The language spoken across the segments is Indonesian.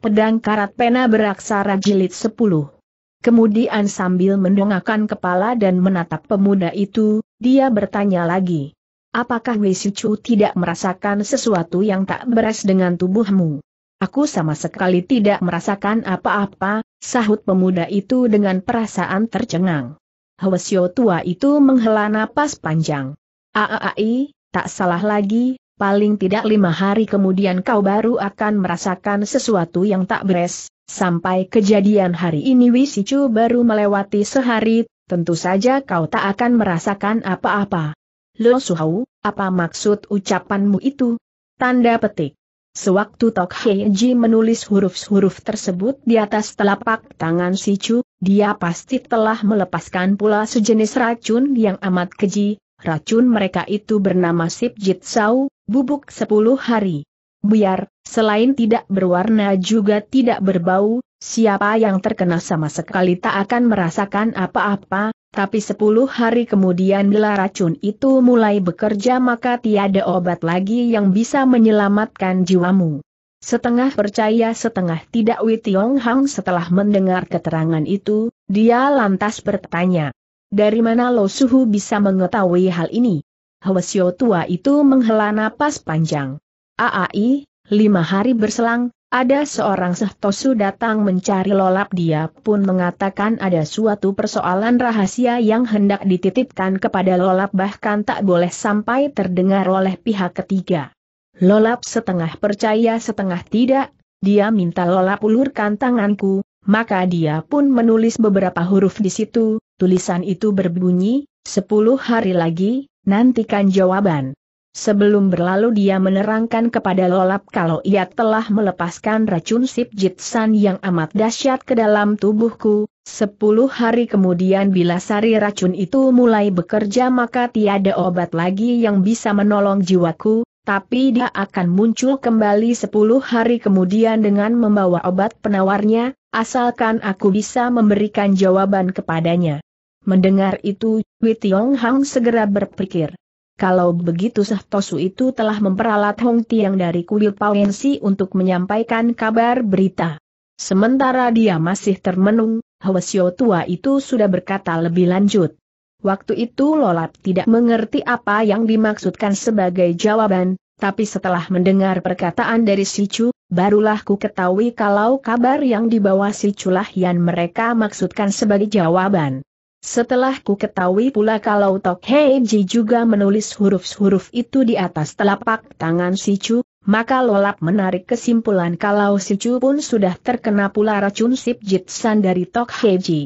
pedang karat pena beraksara jilid 10. Kemudian sambil mendongakkan kepala dan menatap pemuda itu, dia bertanya lagi. Apakah Wei Sichu tidak merasakan sesuatu yang tak beres dengan tubuhmu? Aku sama sekali tidak merasakan apa-apa, sahut pemuda itu dengan perasaan tercengang. Hwasyo tua itu menghela napas panjang. Aai, tak salah lagi, paling tidak lima hari kemudian kau baru akan merasakan sesuatu yang tak beres. Sampai kejadian hari ini Wisicu baru melewati sehari, tentu saja kau tak akan merasakan apa-apa. Lo Suhau, apa maksud ucapanmu itu? Tanda petik. Sewaktu Tok Heiji menulis huruf-huruf tersebut di atas telapak tangan si dia pasti telah melepaskan pula sejenis racun yang amat keji, racun mereka itu bernama Sip Jitsau, Bubuk sepuluh hari. Biar, selain tidak berwarna juga tidak berbau, siapa yang terkena sama sekali tak akan merasakan apa-apa, tapi sepuluh hari kemudian bila racun itu mulai bekerja maka tiada obat lagi yang bisa menyelamatkan jiwamu. Setengah percaya setengah tidak Witiong Hang setelah mendengar keterangan itu, dia lantas bertanya. Dari mana Lo Suhu bisa mengetahui hal ini? Hwasyo tua itu menghela napas panjang. Aai, lima hari berselang, ada seorang sehtosu datang mencari lolap dia pun mengatakan ada suatu persoalan rahasia yang hendak dititipkan kepada lolap bahkan tak boleh sampai terdengar oleh pihak ketiga. Lolap setengah percaya setengah tidak, dia minta lolap ulurkan tanganku, maka dia pun menulis beberapa huruf di situ, tulisan itu berbunyi, Sepuluh hari lagi, nantikan jawaban. Sebelum berlalu dia menerangkan kepada Lolap kalau ia telah melepaskan racun Sip Jitsan yang amat dahsyat ke dalam tubuhku, sepuluh hari kemudian bila sari racun itu mulai bekerja maka tiada obat lagi yang bisa menolong jiwaku, tapi dia akan muncul kembali sepuluh hari kemudian dengan membawa obat penawarnya, asalkan aku bisa memberikan jawaban kepadanya. Mendengar itu, Wei Tiong Hang segera berpikir. Kalau begitu Tosu itu telah memperalat Hong Tiang dari kuil Pawensi untuk menyampaikan kabar berita. Sementara dia masih termenung, Hwasyo tua itu sudah berkata lebih lanjut. Waktu itu Lolap tidak mengerti apa yang dimaksudkan sebagai jawaban, tapi setelah mendengar perkataan dari Si Chu, barulah ku ketahui kalau kabar yang dibawa lah yang mereka maksudkan sebagai jawaban. Setelah ku ketahui pula kalau Tok Hei Ji juga menulis huruf-huruf itu di atas telapak tangan si Chu, maka Lolap menarik kesimpulan kalau si Chu pun sudah terkena pula racun Sip Jit dari Tok Hei Ji.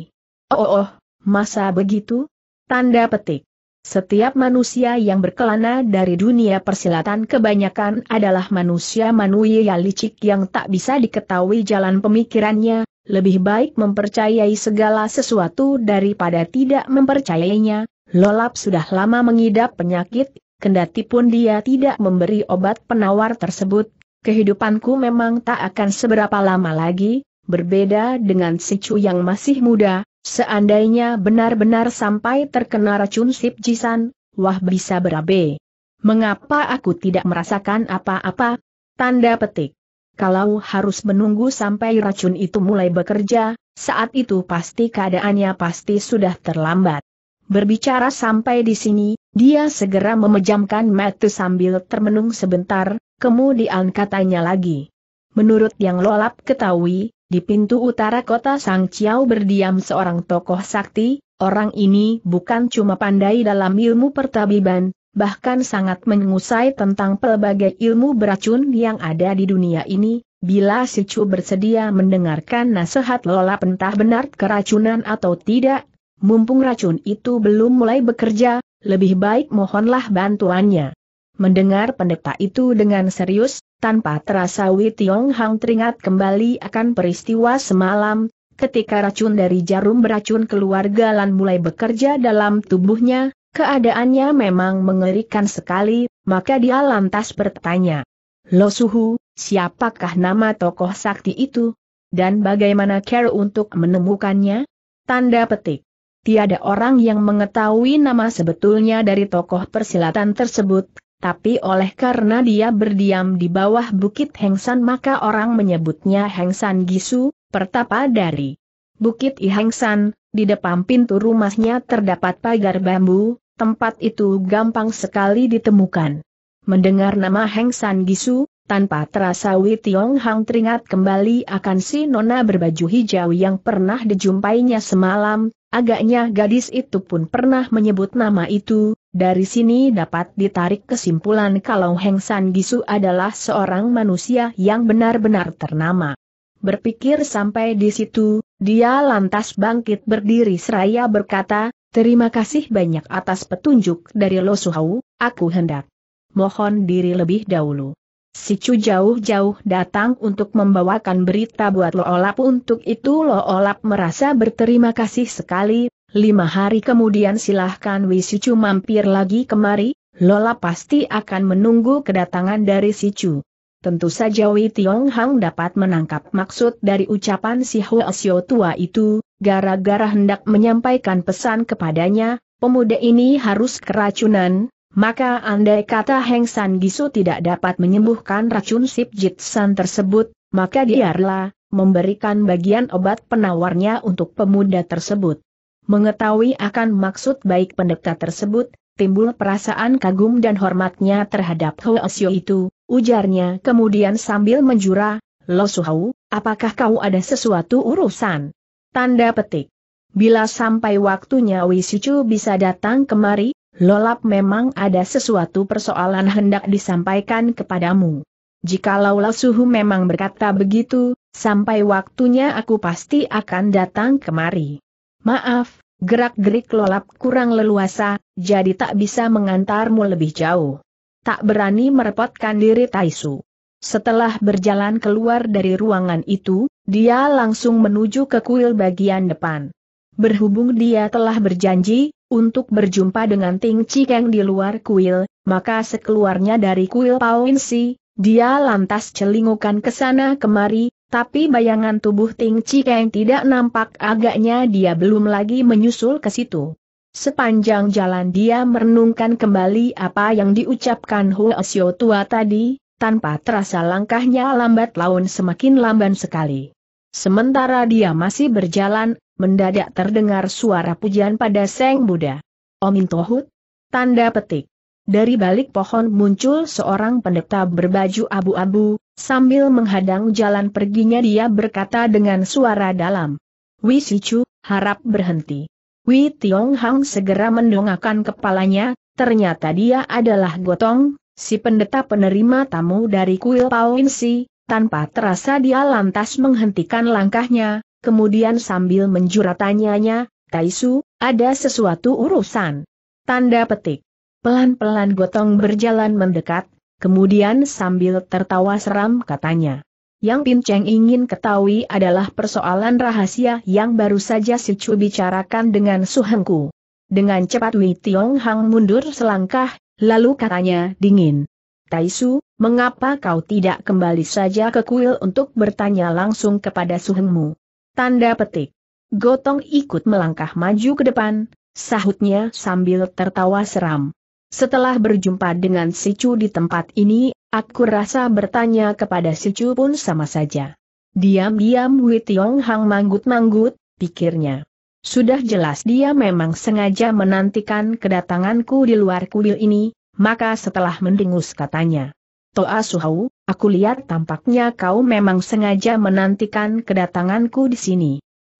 Oh, oh, oh, masa begitu? Tanda petik. Setiap manusia yang berkelana dari dunia persilatan kebanyakan adalah manusia manusia licik yang tak bisa diketahui jalan pemikirannya, lebih baik mempercayai segala sesuatu daripada tidak mempercayainya, Lolap sudah lama mengidap penyakit, kendati pun dia tidak memberi obat penawar tersebut, kehidupanku memang tak akan seberapa lama lagi, berbeda dengan si Chu yang masih muda, seandainya benar-benar sampai terkena racun Sip Jisan, wah bisa berabe. Mengapa aku tidak merasakan apa-apa? Tanda petik kalau harus menunggu sampai racun itu mulai bekerja, saat itu pasti keadaannya pasti sudah terlambat. Berbicara sampai di sini, dia segera memejamkan mata sambil termenung sebentar, kemudian katanya lagi. Menurut yang lolap ketahui, di pintu utara kota Sang Chiao berdiam seorang tokoh sakti, orang ini bukan cuma pandai dalam ilmu pertabiban, bahkan sangat mengusai tentang pelbagai ilmu beracun yang ada di dunia ini, bila si Chu bersedia mendengarkan nasihat Lola pentah benar keracunan atau tidak, mumpung racun itu belum mulai bekerja, lebih baik mohonlah bantuannya. Mendengar pendeta itu dengan serius, tanpa terasa Wei Tiong Hang teringat kembali akan peristiwa semalam, ketika racun dari jarum beracun keluarga Lan mulai bekerja dalam tubuhnya, Keadaannya memang mengerikan sekali, maka dia lantas bertanya. Lo Suhu, siapakah nama tokoh sakti itu? Dan bagaimana care untuk menemukannya? Tanda petik. Tiada orang yang mengetahui nama sebetulnya dari tokoh persilatan tersebut, tapi oleh karena dia berdiam di bawah Bukit Hengsan maka orang menyebutnya Hengsan Gisu, pertapa dari Bukit Ihengsan, di depan pintu rumahnya terdapat pagar bambu, tempat itu gampang sekali ditemukan. Mendengar nama Heng San Gisu, tanpa terasa Wei Tiong Hang teringat kembali akan si nona berbaju hijau yang pernah dijumpainya semalam, agaknya gadis itu pun pernah menyebut nama itu, dari sini dapat ditarik kesimpulan kalau Heng San Gisu adalah seorang manusia yang benar-benar ternama. Berpikir sampai di situ, dia lantas bangkit berdiri seraya berkata, Terima kasih banyak atas petunjuk dari Lo Suhau, aku hendak mohon diri lebih dahulu. Si Chu jauh-jauh datang untuk membawakan berita buat Lo Olap untuk itu Lo Olap merasa berterima kasih sekali, lima hari kemudian silahkan Si Chu mampir lagi kemari, Lo Lola pasti akan menunggu kedatangan dari Si Chu. Tentu saja Wei Tiong Hang dapat menangkap maksud dari ucapan si hua Xiao tua itu, gara-gara hendak menyampaikan pesan kepadanya, pemuda ini harus keracunan, maka andai kata Heng San Gisu tidak dapat menyembuhkan racun Sip Jit San tersebut, maka diarlah memberikan bagian obat penawarnya untuk pemuda tersebut. Mengetahui akan maksud baik pendeta tersebut, timbul perasaan kagum dan hormatnya terhadap Hoesyo itu, ujarnya kemudian sambil menjura, Lo Suhau, apakah kau ada sesuatu urusan? Tanda petik. Bila sampai waktunya Wisucu bisa datang kemari, Lolap memang ada sesuatu persoalan hendak disampaikan kepadamu. Jikalau Lasuhu memang berkata begitu, sampai waktunya aku pasti akan datang kemari. Maaf, gerak-gerik Lolap kurang leluasa, jadi tak bisa mengantarmu lebih jauh. Tak berani merepotkan diri Taisu. Setelah berjalan keluar dari ruangan itu, dia langsung menuju ke kuil bagian depan. Berhubung dia telah berjanji, untuk berjumpa dengan Ting Cikeng di luar kuil, maka sekeluarnya dari kuil Pauinsi, dia lantas celingukan ke sana kemari, tapi bayangan tubuh Ting Chikeng tidak nampak agaknya dia belum lagi menyusul ke situ. Sepanjang jalan dia merenungkan kembali apa yang diucapkan Huo Xiao Tua tadi, tanpa terasa langkahnya lambat laun semakin lamban sekali. Sementara dia masih berjalan, mendadak terdengar suara pujian pada Seng Buddha. Omin Tohut? Tanda petik. Dari balik pohon muncul seorang pendeta berbaju abu-abu, sambil menghadang jalan perginya dia berkata dengan suara dalam. Wi Sichu, harap berhenti. Wi Tiong Hang segera mendongakkan kepalanya, ternyata dia adalah Gotong, si pendeta penerima tamu dari kuil Pauin Si, tanpa terasa dia lantas menghentikan langkahnya, kemudian sambil menjura tanyanya, Taisu, ada sesuatu urusan. Tanda petik. Pelan-pelan Gotong berjalan mendekat, kemudian sambil tertawa seram katanya. Yang Pinceng ingin ketahui adalah persoalan rahasia yang baru saja si Chu bicarakan dengan Suhengku. Dengan cepat Wei Tiong Hang mundur selangkah, lalu katanya dingin. Taisu, mengapa kau tidak kembali saja ke kuil untuk bertanya langsung kepada suhengmu? Tanda petik. Gotong ikut melangkah maju ke depan, sahutnya sambil tertawa seram. Setelah berjumpa dengan Sicu di tempat ini, aku rasa bertanya kepada Sicu pun sama saja. Diam-diam Wei Tiong Hang manggut-manggut, pikirnya. Sudah jelas dia memang sengaja menantikan kedatanganku di luar kuil ini, maka setelah mendengus katanya. Toa Suhau, aku lihat tampaknya kau memang sengaja menantikan kedatanganku di sini.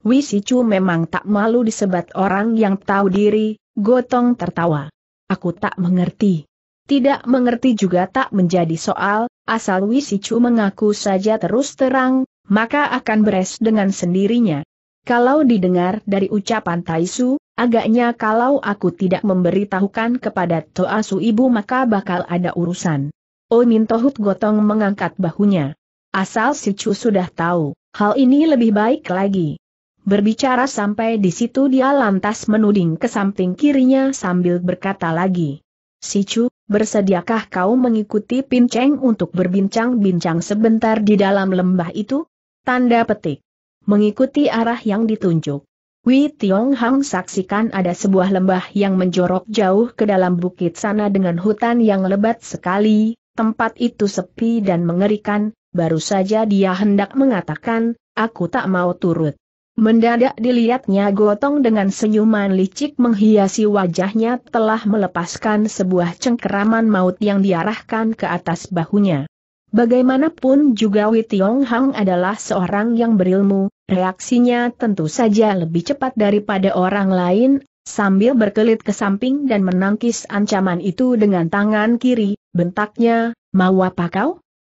Wisicu memang tak malu disebat orang yang tahu diri, Gotong tertawa. Aku tak mengerti. Tidak mengerti juga tak menjadi soal, asal Wisicu mengaku saja terus terang, maka akan beres dengan sendirinya. Kalau didengar dari ucapan Taisu, Agaknya kalau aku tidak memberitahukan kepada Toasu ibu maka bakal ada urusan. Oh Tohut Gotong mengangkat bahunya. Asal si Chu sudah tahu, hal ini lebih baik lagi. Berbicara sampai di situ dia lantas menuding ke samping kirinya sambil berkata lagi. Si Chu, bersediakah kau mengikuti Cheng untuk berbincang-bincang sebentar di dalam lembah itu? Tanda petik. Mengikuti arah yang ditunjuk. Wei Tiong Hang saksikan ada sebuah lembah yang menjorok jauh ke dalam bukit sana dengan hutan yang lebat sekali, tempat itu sepi dan mengerikan, baru saja dia hendak mengatakan, aku tak mau turut. Mendadak dilihatnya gotong dengan senyuman licik menghiasi wajahnya telah melepaskan sebuah cengkeraman maut yang diarahkan ke atas bahunya. Bagaimanapun juga Wei Tiong Hang adalah seorang yang berilmu, Reaksinya tentu saja lebih cepat daripada orang lain, sambil berkelit ke samping dan menangkis ancaman itu dengan tangan kiri, bentaknya, mau apa kau?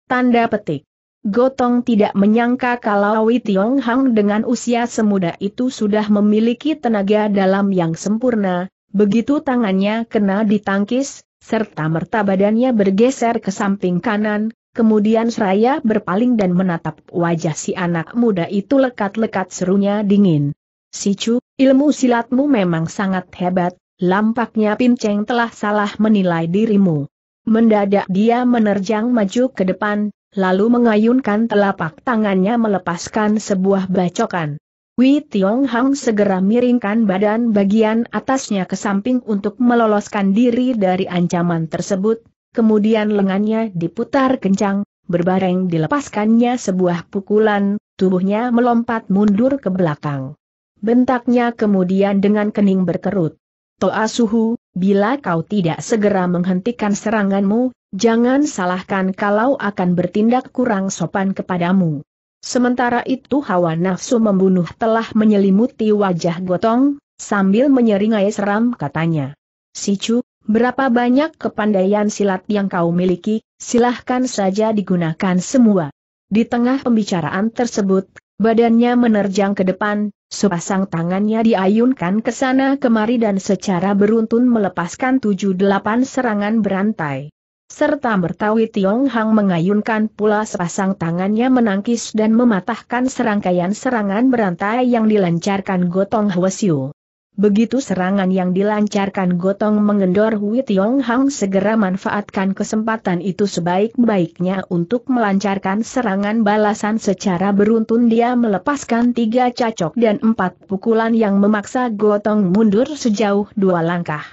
Tanda petik. Gotong tidak menyangka kalau Tiong Hang dengan usia semuda itu sudah memiliki tenaga dalam yang sempurna, begitu tangannya kena ditangkis, serta merta badannya bergeser ke samping kanan, Kemudian seraya berpaling dan menatap wajah si anak muda itu lekat-lekat serunya dingin. Si Chu, ilmu silatmu memang sangat hebat, lampaknya Pinceng telah salah menilai dirimu. Mendadak dia menerjang maju ke depan, lalu mengayunkan telapak tangannya melepaskan sebuah bacokan. Wei Tiong Hang segera miringkan badan bagian atasnya ke samping untuk meloloskan diri dari ancaman tersebut, kemudian lengannya diputar kencang, berbareng dilepaskannya sebuah pukulan, tubuhnya melompat mundur ke belakang. Bentaknya kemudian dengan kening berkerut. Toa Suhu, bila kau tidak segera menghentikan seranganmu, jangan salahkan kalau akan bertindak kurang sopan kepadamu. Sementara itu hawa nafsu membunuh telah menyelimuti wajah Gotong, sambil menyeringai seram katanya. Sicu, Berapa banyak kepandaian silat yang kau miliki, silahkan saja digunakan semua. Di tengah pembicaraan tersebut, badannya menerjang ke depan, sepasang tangannya diayunkan ke sana kemari dan secara beruntun melepaskan tujuh delapan serangan berantai. Serta mertawi Tiong Hang mengayunkan pula sepasang tangannya menangkis dan mematahkan serangkaian serangan berantai yang dilancarkan Gotong Hwasyu. Begitu serangan yang dilancarkan Gotong mengendor Hui Tiong Hang segera manfaatkan kesempatan itu sebaik-baiknya untuk melancarkan serangan balasan secara beruntun dia melepaskan tiga cacok dan empat pukulan yang memaksa Gotong mundur sejauh dua langkah.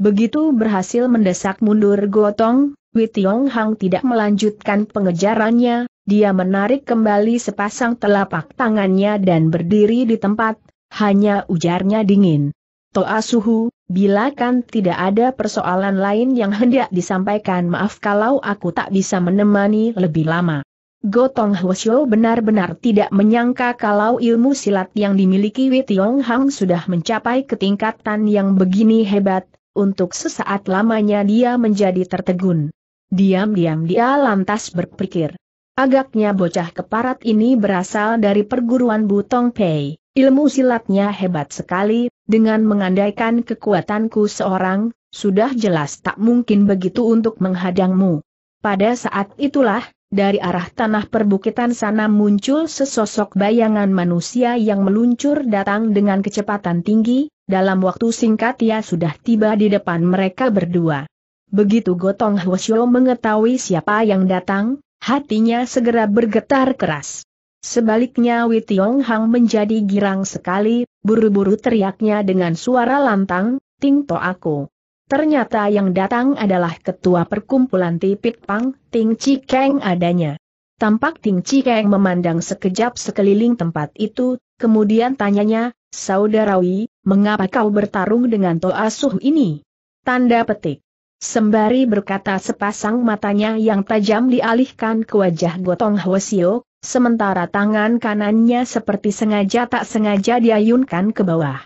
Begitu berhasil mendesak mundur Gotong, Hui Tiong Hang tidak melanjutkan pengejarannya, dia menarik kembali sepasang telapak tangannya dan berdiri di tempat, hanya ujarnya dingin. Toa suhu, bila kan tidak ada persoalan lain yang hendak disampaikan maaf kalau aku tak bisa menemani lebih lama. Gotong Hwasyo benar-benar tidak menyangka kalau ilmu silat yang dimiliki Wei Tiong Hang sudah mencapai ketingkatan yang begini hebat, untuk sesaat lamanya dia menjadi tertegun. Diam-diam dia lantas berpikir. Agaknya bocah keparat ini berasal dari perguruan Butong Pei. Ilmu silatnya hebat sekali, dengan mengandaikan kekuatanku seorang, sudah jelas tak mungkin begitu untuk menghadangmu. Pada saat itulah, dari arah tanah perbukitan sana muncul sesosok bayangan manusia yang meluncur datang dengan kecepatan tinggi, dalam waktu singkat ia sudah tiba di depan mereka berdua. Begitu Gotong Hwasyo mengetahui siapa yang datang, hatinya segera bergetar keras. Sebaliknya Wei Tiong Hang menjadi girang sekali, buru-buru teriaknya dengan suara lantang, Ting To aku. Ternyata yang datang adalah ketua perkumpulan Tipit Pang, Ting Chi Keng adanya. Tampak Ting Chi Keng memandang sekejap sekeliling tempat itu, kemudian tanyanya, Saudara Wei, mengapa kau bertarung dengan To Asuh ini? Tanda petik. Sembari berkata sepasang matanya yang tajam dialihkan ke wajah Gotong Hwasio, sementara tangan kanannya seperti sengaja tak sengaja diayunkan ke bawah.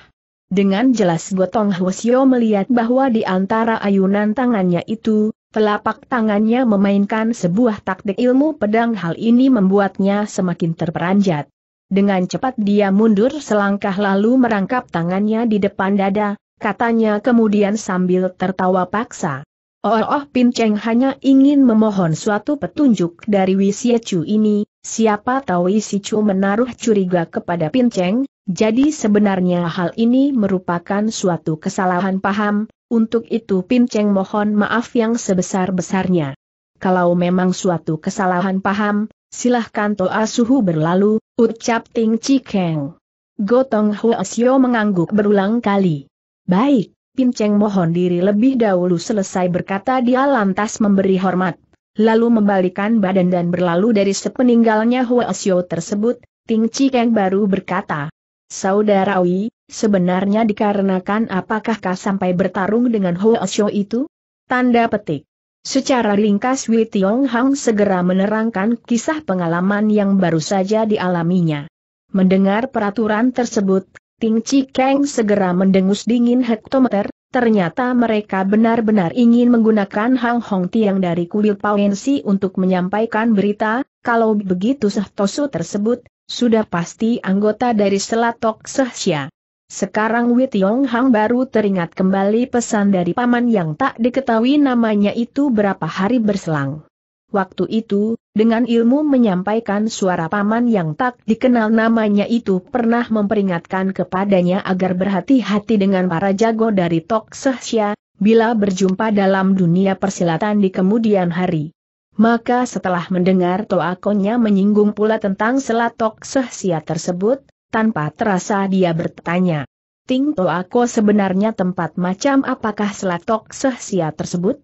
Dengan jelas Gotong Hwasyo melihat bahwa di antara ayunan tangannya itu, telapak tangannya memainkan sebuah taktik ilmu pedang hal ini membuatnya semakin terperanjat. Dengan cepat dia mundur selangkah lalu merangkap tangannya di depan dada, katanya kemudian sambil tertawa paksa. Oh, oh Pin Cheng hanya ingin memohon suatu petunjuk dari Chu ini, Siapa tahu Isi Chu menaruh curiga kepada Pinceng, jadi sebenarnya hal ini merupakan suatu kesalahan paham, untuk itu Pinceng mohon maaf yang sebesar-besarnya. Kalau memang suatu kesalahan paham, silahkan Toa Suhu berlalu, ucap Ting Cikeng. Gotong Huasyo mengangguk berulang kali. Baik, Pinceng mohon diri lebih dahulu selesai berkata dia lantas memberi hormat lalu membalikan badan dan berlalu dari sepeninggalnya Huasio tersebut, Ting Cikeng baru berkata, Saudara Wei, sebenarnya dikarenakan apakah kau sampai bertarung dengan Huasio itu? Tanda petik. Secara ringkas Wei Tiong Hang segera menerangkan kisah pengalaman yang baru saja dialaminya. Mendengar peraturan tersebut, Ting Chi Kang segera mendengus dingin hektometer, Ternyata mereka benar-benar ingin menggunakan Hang Hong Tiang dari kuil Pawensi untuk menyampaikan berita, kalau begitu Sehtosu tersebut, sudah pasti anggota dari Selatok Sehsia. Sekarang Tiong Hang baru teringat kembali pesan dari paman yang tak diketahui namanya itu berapa hari berselang. Waktu itu, dengan ilmu menyampaikan suara paman yang tak dikenal namanya itu pernah memperingatkan kepadanya agar berhati-hati dengan para jago dari Tok Sia bila berjumpa dalam dunia persilatan di kemudian hari. Maka setelah mendengar Toakonya menyinggung pula tentang selat Tok sehsia tersebut, tanpa terasa dia bertanya. Ting Toako sebenarnya tempat macam apakah selat Tok sehsia tersebut?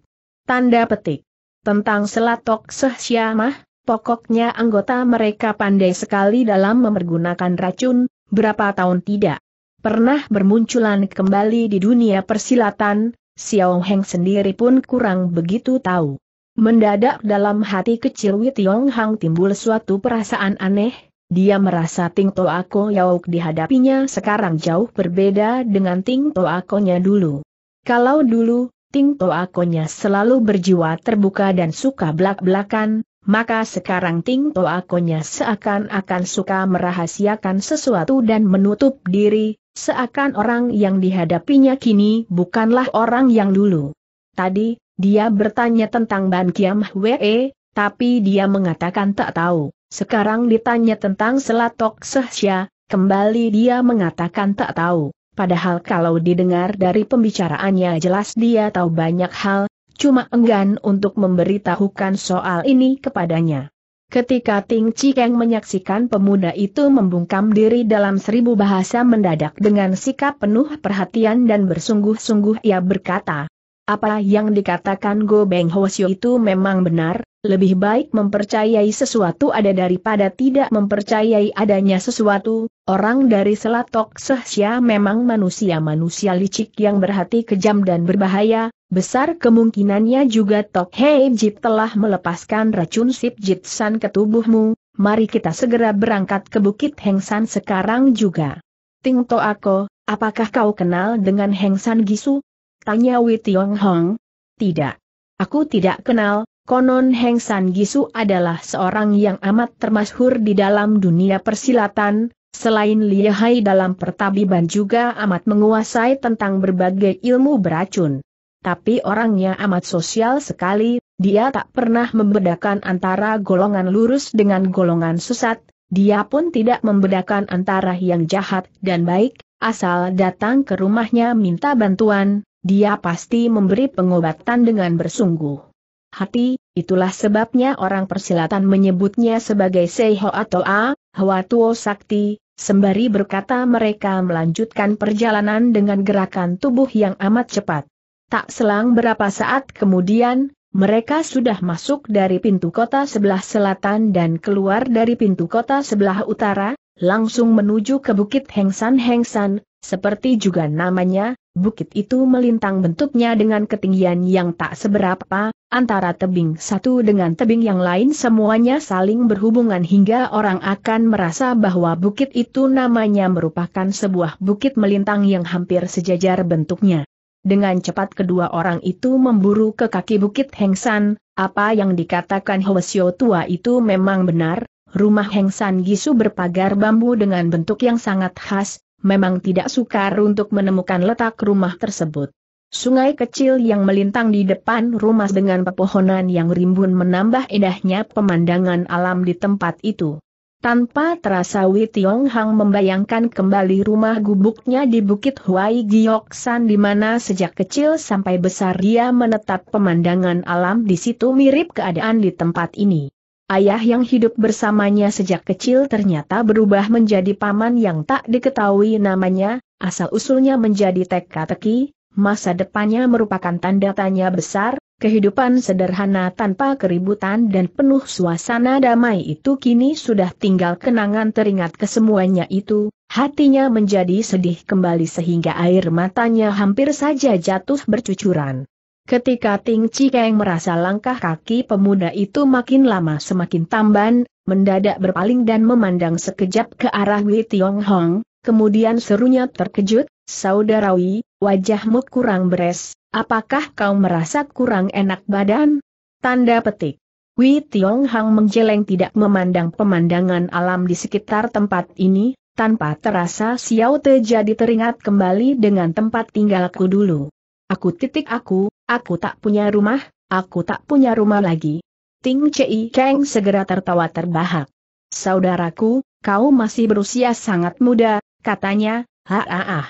Tanda petik. Tentang selatok sehsyamah, pokoknya anggota mereka pandai sekali dalam memergunakan racun, berapa tahun tidak. Pernah bermunculan kembali di dunia persilatan, Xiao Heng sendiri pun kurang begitu tahu. Mendadak dalam hati kecil Wei Tiong Hang timbul suatu perasaan aneh, dia merasa Ting Toako Yauk dihadapinya sekarang jauh berbeda dengan Ting Ako-nya dulu. Kalau dulu, Ting Toakonya selalu berjiwa terbuka dan suka belak-belakan, maka sekarang Ting Toakonya seakan-akan suka merahasiakan sesuatu dan menutup diri, seakan orang yang dihadapinya kini bukanlah orang yang dulu. Tadi, dia bertanya tentang Ban Kiam Hwee, tapi dia mengatakan tak tahu. Sekarang ditanya tentang Selatok Sehsya, kembali dia mengatakan tak tahu padahal kalau didengar dari pembicaraannya jelas dia tahu banyak hal, cuma enggan untuk memberitahukan soal ini kepadanya. Ketika Ting Cikeng menyaksikan pemuda itu membungkam diri dalam seribu bahasa mendadak dengan sikap penuh perhatian dan bersungguh-sungguh ia berkata, apa yang dikatakan Go Beng Hosyo itu memang benar, lebih baik mempercayai sesuatu ada daripada tidak mempercayai adanya sesuatu, orang dari Selatok Sehsia memang manusia-manusia licik yang berhati kejam dan berbahaya, besar kemungkinannya juga Tok Hei Jip telah melepaskan racun Sip Jit San ke tubuhmu, mari kita segera berangkat ke Bukit Heng San sekarang juga. Ting To Ako, apakah kau kenal dengan Heng San Gisu? Tanya Wei Tiong Hong. Tidak. Aku tidak kenal, Konon Heng San Gisu adalah seorang yang amat termasyhur di dalam dunia persilatan, selain lihai dalam pertabiban juga amat menguasai tentang berbagai ilmu beracun. Tapi orangnya amat sosial sekali, dia tak pernah membedakan antara golongan lurus dengan golongan sesat, dia pun tidak membedakan antara yang jahat dan baik, asal datang ke rumahnya minta bantuan, dia pasti memberi pengobatan dengan bersungguh hati, itulah sebabnya orang persilatan menyebutnya sebagai Seiho atau A, Hwatuo Sakti, sembari berkata mereka melanjutkan perjalanan dengan gerakan tubuh yang amat cepat. Tak selang berapa saat kemudian, mereka sudah masuk dari pintu kota sebelah selatan dan keluar dari pintu kota sebelah utara, langsung menuju ke Bukit Hengsan-Hengsan, seperti juga namanya, bukit itu melintang bentuknya dengan ketinggian yang tak seberapa, Antara tebing satu dengan tebing yang lain semuanya saling berhubungan hingga orang akan merasa bahwa bukit itu namanya merupakan sebuah bukit melintang yang hampir sejajar bentuknya. Dengan cepat kedua orang itu memburu ke kaki bukit Hengsan, apa yang dikatakan Hwasyo tua itu memang benar, rumah Hengsan Gisu berpagar bambu dengan bentuk yang sangat khas, memang tidak sukar untuk menemukan letak rumah tersebut. Sungai kecil yang melintang di depan rumah dengan pepohonan yang rimbun menambah indahnya pemandangan alam di tempat itu. Tanpa terasa Wei Tiong Hang membayangkan kembali rumah gubuknya di Bukit Huai Gioksan di mana sejak kecil sampai besar dia menetap pemandangan alam di situ mirip keadaan di tempat ini. Ayah yang hidup bersamanya sejak kecil ternyata berubah menjadi paman yang tak diketahui namanya, asal-usulnya menjadi teka-teki, masa depannya merupakan tanda tanya besar, kehidupan sederhana tanpa keributan dan penuh suasana damai itu kini sudah tinggal kenangan teringat kesemuanya itu, hatinya menjadi sedih kembali sehingga air matanya hampir saja jatuh bercucuran. Ketika Ting Cikeng merasa langkah kaki pemuda itu makin lama semakin tamban, mendadak berpaling dan memandang sekejap ke arah Wei Tiong Hong, kemudian serunya terkejut, Saudara Wei, Wajahmu kurang beres, apakah kau merasa kurang enak badan? Tanda petik. Wei Tiong Hang menjeleng tidak memandang pemandangan alam di sekitar tempat ini, tanpa terasa Xiao Te jadi teringat kembali dengan tempat tinggalku dulu. Aku titik aku, aku tak punya rumah, aku tak punya rumah lagi. Ting Chei Kang segera tertawa terbahak. Saudaraku, kau masih berusia sangat muda, katanya, ha ah -ha.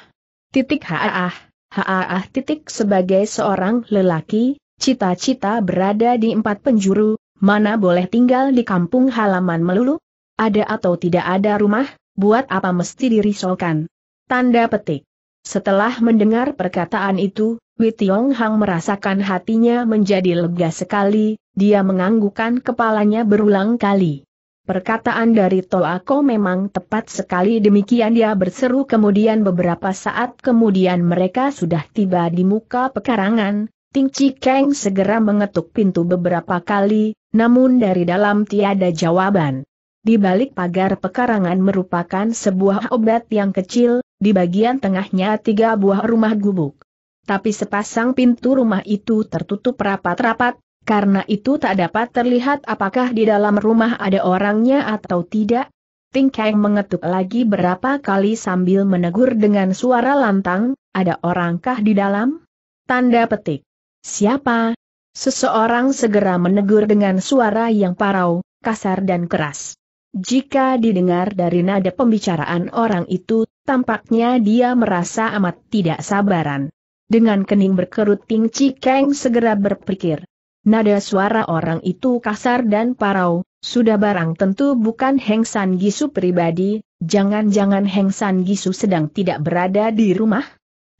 Titik haah, haah titik sebagai seorang lelaki, cita-cita berada di empat penjuru, mana boleh tinggal di kampung halaman melulu? Ada atau tidak ada rumah, buat apa mesti dirisaukan? Tanda petik. Setelah mendengar perkataan itu, Witiong Hang merasakan hatinya menjadi lega sekali, dia menganggukkan kepalanya berulang kali. Perkataan dari Toako memang tepat sekali demikian dia berseru kemudian beberapa saat kemudian mereka sudah tiba di muka pekarangan, Ting Chi Kang segera mengetuk pintu beberapa kali, namun dari dalam tiada jawaban. Di balik pagar pekarangan merupakan sebuah obat yang kecil, di bagian tengahnya tiga buah rumah gubuk. Tapi sepasang pintu rumah itu tertutup rapat-rapat, karena itu tak dapat terlihat apakah di dalam rumah ada orangnya atau tidak. Ting Kang mengetuk lagi berapa kali sambil menegur dengan suara lantang, ada orangkah di dalam? Tanda petik. Siapa? Seseorang segera menegur dengan suara yang parau, kasar dan keras. Jika didengar dari nada pembicaraan orang itu, tampaknya dia merasa amat tidak sabaran. Dengan kening berkerut Ting Chi Kang segera berpikir, Nada suara orang itu kasar dan parau, sudah barang tentu bukan Heng San Gisu pribadi, jangan-jangan Heng San Gisu sedang tidak berada di rumah?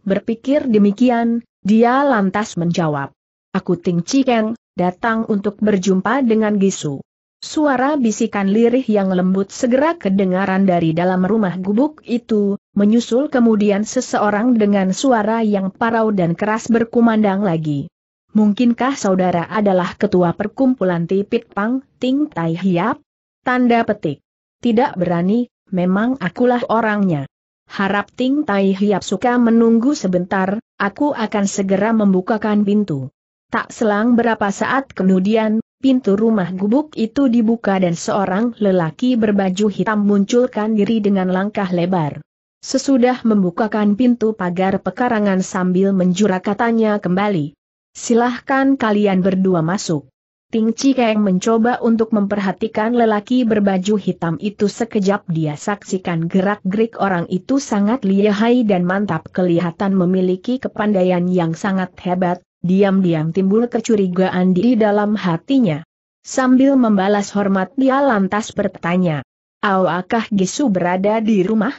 Berpikir demikian, dia lantas menjawab. Aku Ting Chikeng, datang untuk berjumpa dengan Gisu. Suara bisikan lirih yang lembut segera kedengaran dari dalam rumah gubuk itu, menyusul kemudian seseorang dengan suara yang parau dan keras berkumandang lagi mungkinkah saudara adalah ketua perkumpulan Tipit Pang, Ting Tai Hiap? Tanda petik. Tidak berani, memang akulah orangnya. Harap Ting Tai Hiap suka menunggu sebentar, aku akan segera membukakan pintu. Tak selang berapa saat kemudian, pintu rumah gubuk itu dibuka dan seorang lelaki berbaju hitam munculkan diri dengan langkah lebar. Sesudah membukakan pintu pagar pekarangan sambil menjura katanya kembali, Silahkan kalian berdua masuk. Ting Cikeng mencoba untuk memperhatikan lelaki berbaju hitam itu sekejap dia saksikan gerak-gerik orang itu sangat lihai dan mantap kelihatan memiliki kepandaian yang sangat hebat, diam-diam timbul kecurigaan di dalam hatinya. Sambil membalas hormat dia lantas bertanya, Awakah Gisu berada di rumah?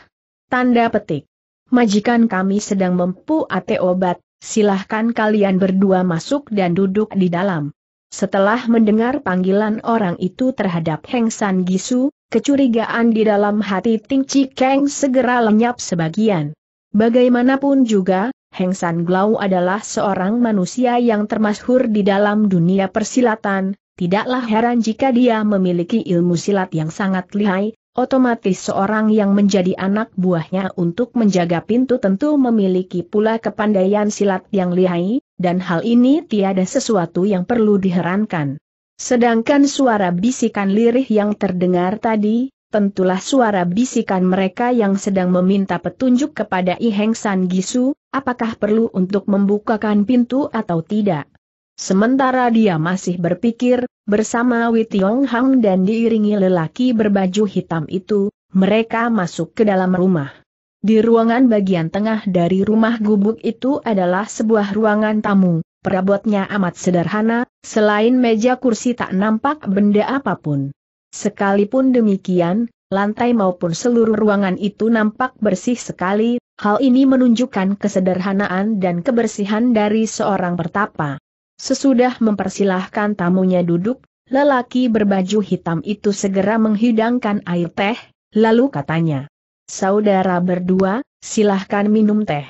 Tanda petik. Majikan kami sedang mempu ate obat, silahkan kalian berdua masuk dan duduk di dalam. Setelah mendengar panggilan orang itu terhadap Heng San Gisu, kecurigaan di dalam hati Ting Chi Keng segera lenyap sebagian. Bagaimanapun juga, Heng San Glau adalah seorang manusia yang termasyhur di dalam dunia persilatan, tidaklah heran jika dia memiliki ilmu silat yang sangat lihai, Otomatis seorang yang menjadi anak buahnya untuk menjaga pintu tentu memiliki pula kepandaian silat yang lihai, dan hal ini tiada sesuatu yang perlu diherankan. Sedangkan suara bisikan lirih yang terdengar tadi, tentulah suara bisikan mereka yang sedang meminta petunjuk kepada Iheng Heng San Gisu, apakah perlu untuk membukakan pintu atau tidak. Sementara dia masih berpikir, Bersama Witiong Hang dan diiringi lelaki berbaju hitam itu, mereka masuk ke dalam rumah. Di ruangan bagian tengah dari rumah gubuk itu adalah sebuah ruangan tamu, perabotnya amat sederhana, selain meja kursi tak nampak benda apapun. Sekalipun demikian, lantai maupun seluruh ruangan itu nampak bersih sekali, hal ini menunjukkan kesederhanaan dan kebersihan dari seorang pertapa. Sesudah mempersilahkan tamunya duduk, lelaki berbaju hitam itu segera menghidangkan air teh, lalu katanya, Saudara berdua, silahkan minum teh.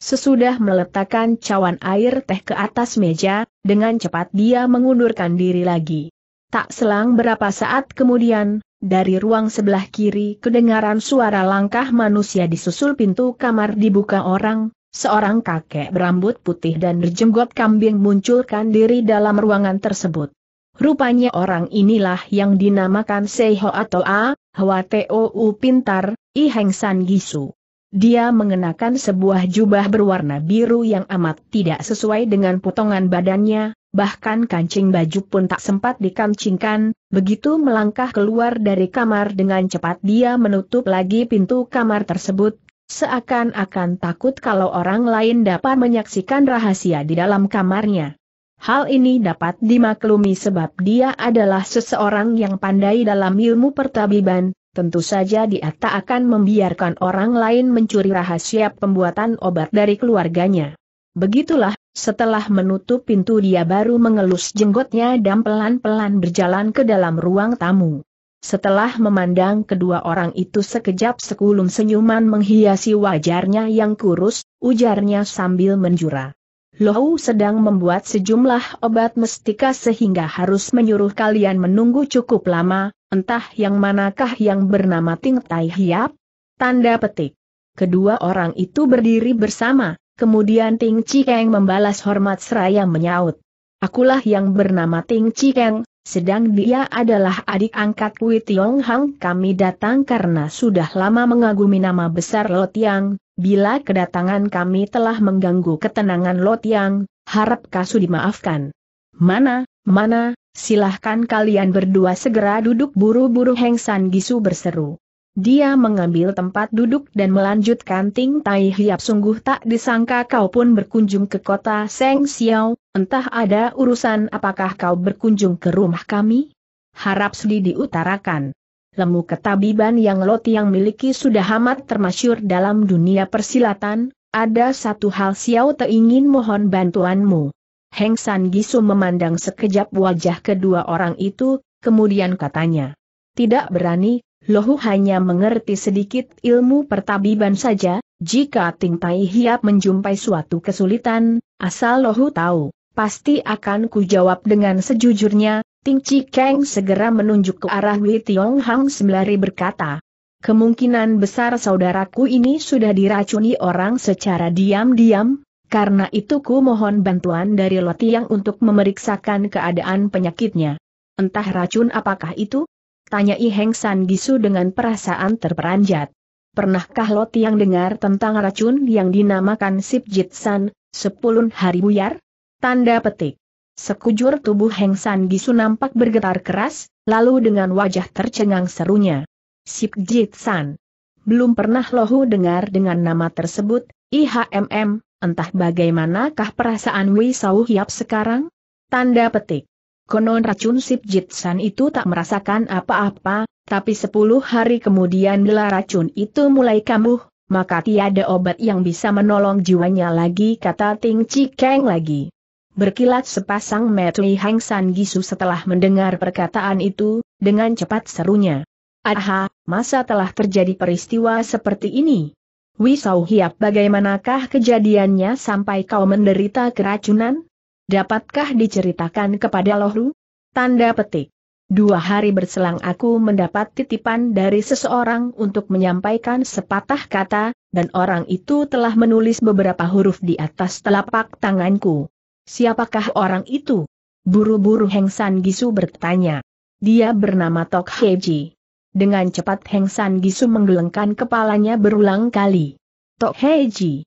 Sesudah meletakkan cawan air teh ke atas meja, dengan cepat dia mengundurkan diri lagi. Tak selang berapa saat kemudian, dari ruang sebelah kiri kedengaran suara langkah manusia disusul pintu kamar dibuka orang, Seorang kakek berambut putih dan berjenggot kambing munculkan diri dalam ruangan tersebut. Rupanya orang inilah yang dinamakan Seho atau A, Hwa Tou Pintar, I Heng San Gisu. Dia mengenakan sebuah jubah berwarna biru yang amat tidak sesuai dengan potongan badannya, bahkan kancing baju pun tak sempat dikancingkan, begitu melangkah keluar dari kamar dengan cepat dia menutup lagi pintu kamar tersebut, Seakan-akan takut kalau orang lain dapat menyaksikan rahasia di dalam kamarnya. Hal ini dapat dimaklumi sebab dia adalah seseorang yang pandai dalam ilmu pertabiban, tentu saja dia tak akan membiarkan orang lain mencuri rahasia pembuatan obat dari keluarganya. Begitulah, setelah menutup pintu dia baru mengelus jenggotnya dan pelan-pelan berjalan ke dalam ruang tamu. Setelah memandang kedua orang itu sekejap sekulum senyuman menghiasi wajarnya yang kurus, ujarnya sambil menjura. Lohu sedang membuat sejumlah obat mestika sehingga harus menyuruh kalian menunggu cukup lama, entah yang manakah yang bernama Ting Tai Hiap? Tanda petik. Kedua orang itu berdiri bersama, kemudian Ting Keng membalas hormat seraya menyaut. Akulah yang bernama Ting Keng, sedang dia adalah adik angkat Wei Tiong Hang. Kami datang karena sudah lama mengagumi nama besar Yang bila kedatangan kami telah mengganggu ketenangan Yang harap kasu dimaafkan. Mana, mana, silahkan kalian berdua segera duduk buru-buru Heng San Gisu berseru. Dia mengambil tempat duduk dan melanjutkan Ting Tai Hiap sungguh tak disangka kau pun berkunjung ke kota Seng Xiao, entah ada urusan apakah kau berkunjung ke rumah kami? Harap Sudi diutarakan. Lemu ketabiban yang Loti yang miliki sudah amat termasyur dalam dunia persilatan, ada satu hal Xiao Te ingin mohon bantuanmu. Heng San Gisu memandang sekejap wajah kedua orang itu, kemudian katanya. Tidak berani, Lohu hanya mengerti sedikit ilmu pertabiban saja, jika Ting Tai Hiap menjumpai suatu kesulitan, asal Lohu tahu, pasti akan kujawab dengan sejujurnya, Ting Chi Keng segera menunjuk ke arah Wei Tiong Hang sembari berkata, Kemungkinan besar saudaraku ini sudah diracuni orang secara diam-diam, karena itu ku mohon bantuan dari Lotiang untuk memeriksakan keadaan penyakitnya. Entah racun apakah itu, Tanya I Heng San Gisu dengan perasaan terperanjat. Pernahkah Lot yang dengar tentang racun yang dinamakan Sip Jit San, sepuluh hari buyar? Tanda petik. Sekujur tubuh Heng San Gisu nampak bergetar keras, lalu dengan wajah tercengang serunya. Sip Jit San. Belum pernah Lohu dengar dengan nama tersebut, IHMM, entah bagaimanakah perasaan Wei Sau Hiap sekarang? Tanda petik. Konon racun Sip Jitsan itu tak merasakan apa-apa, tapi sepuluh hari kemudian bila racun itu mulai kambuh, maka tiada obat yang bisa menolong jiwanya lagi kata Ting Cikeng lagi. Berkilat sepasang metri Hang San Gisu setelah mendengar perkataan itu, dengan cepat serunya. Aha, masa telah terjadi peristiwa seperti ini? Wisau Hiap bagaimanakah kejadiannya sampai kau menderita keracunan? Dapatkah diceritakan kepada Lohru? Tanda petik. Dua hari berselang aku mendapat titipan dari seseorang untuk menyampaikan sepatah kata, dan orang itu telah menulis beberapa huruf di atas telapak tanganku. Siapakah orang itu? Buru-buru Heng San Gisu bertanya. Dia bernama Tok Heji. Dengan cepat Heng San Gisu menggelengkan kepalanya berulang kali. Tok Heji,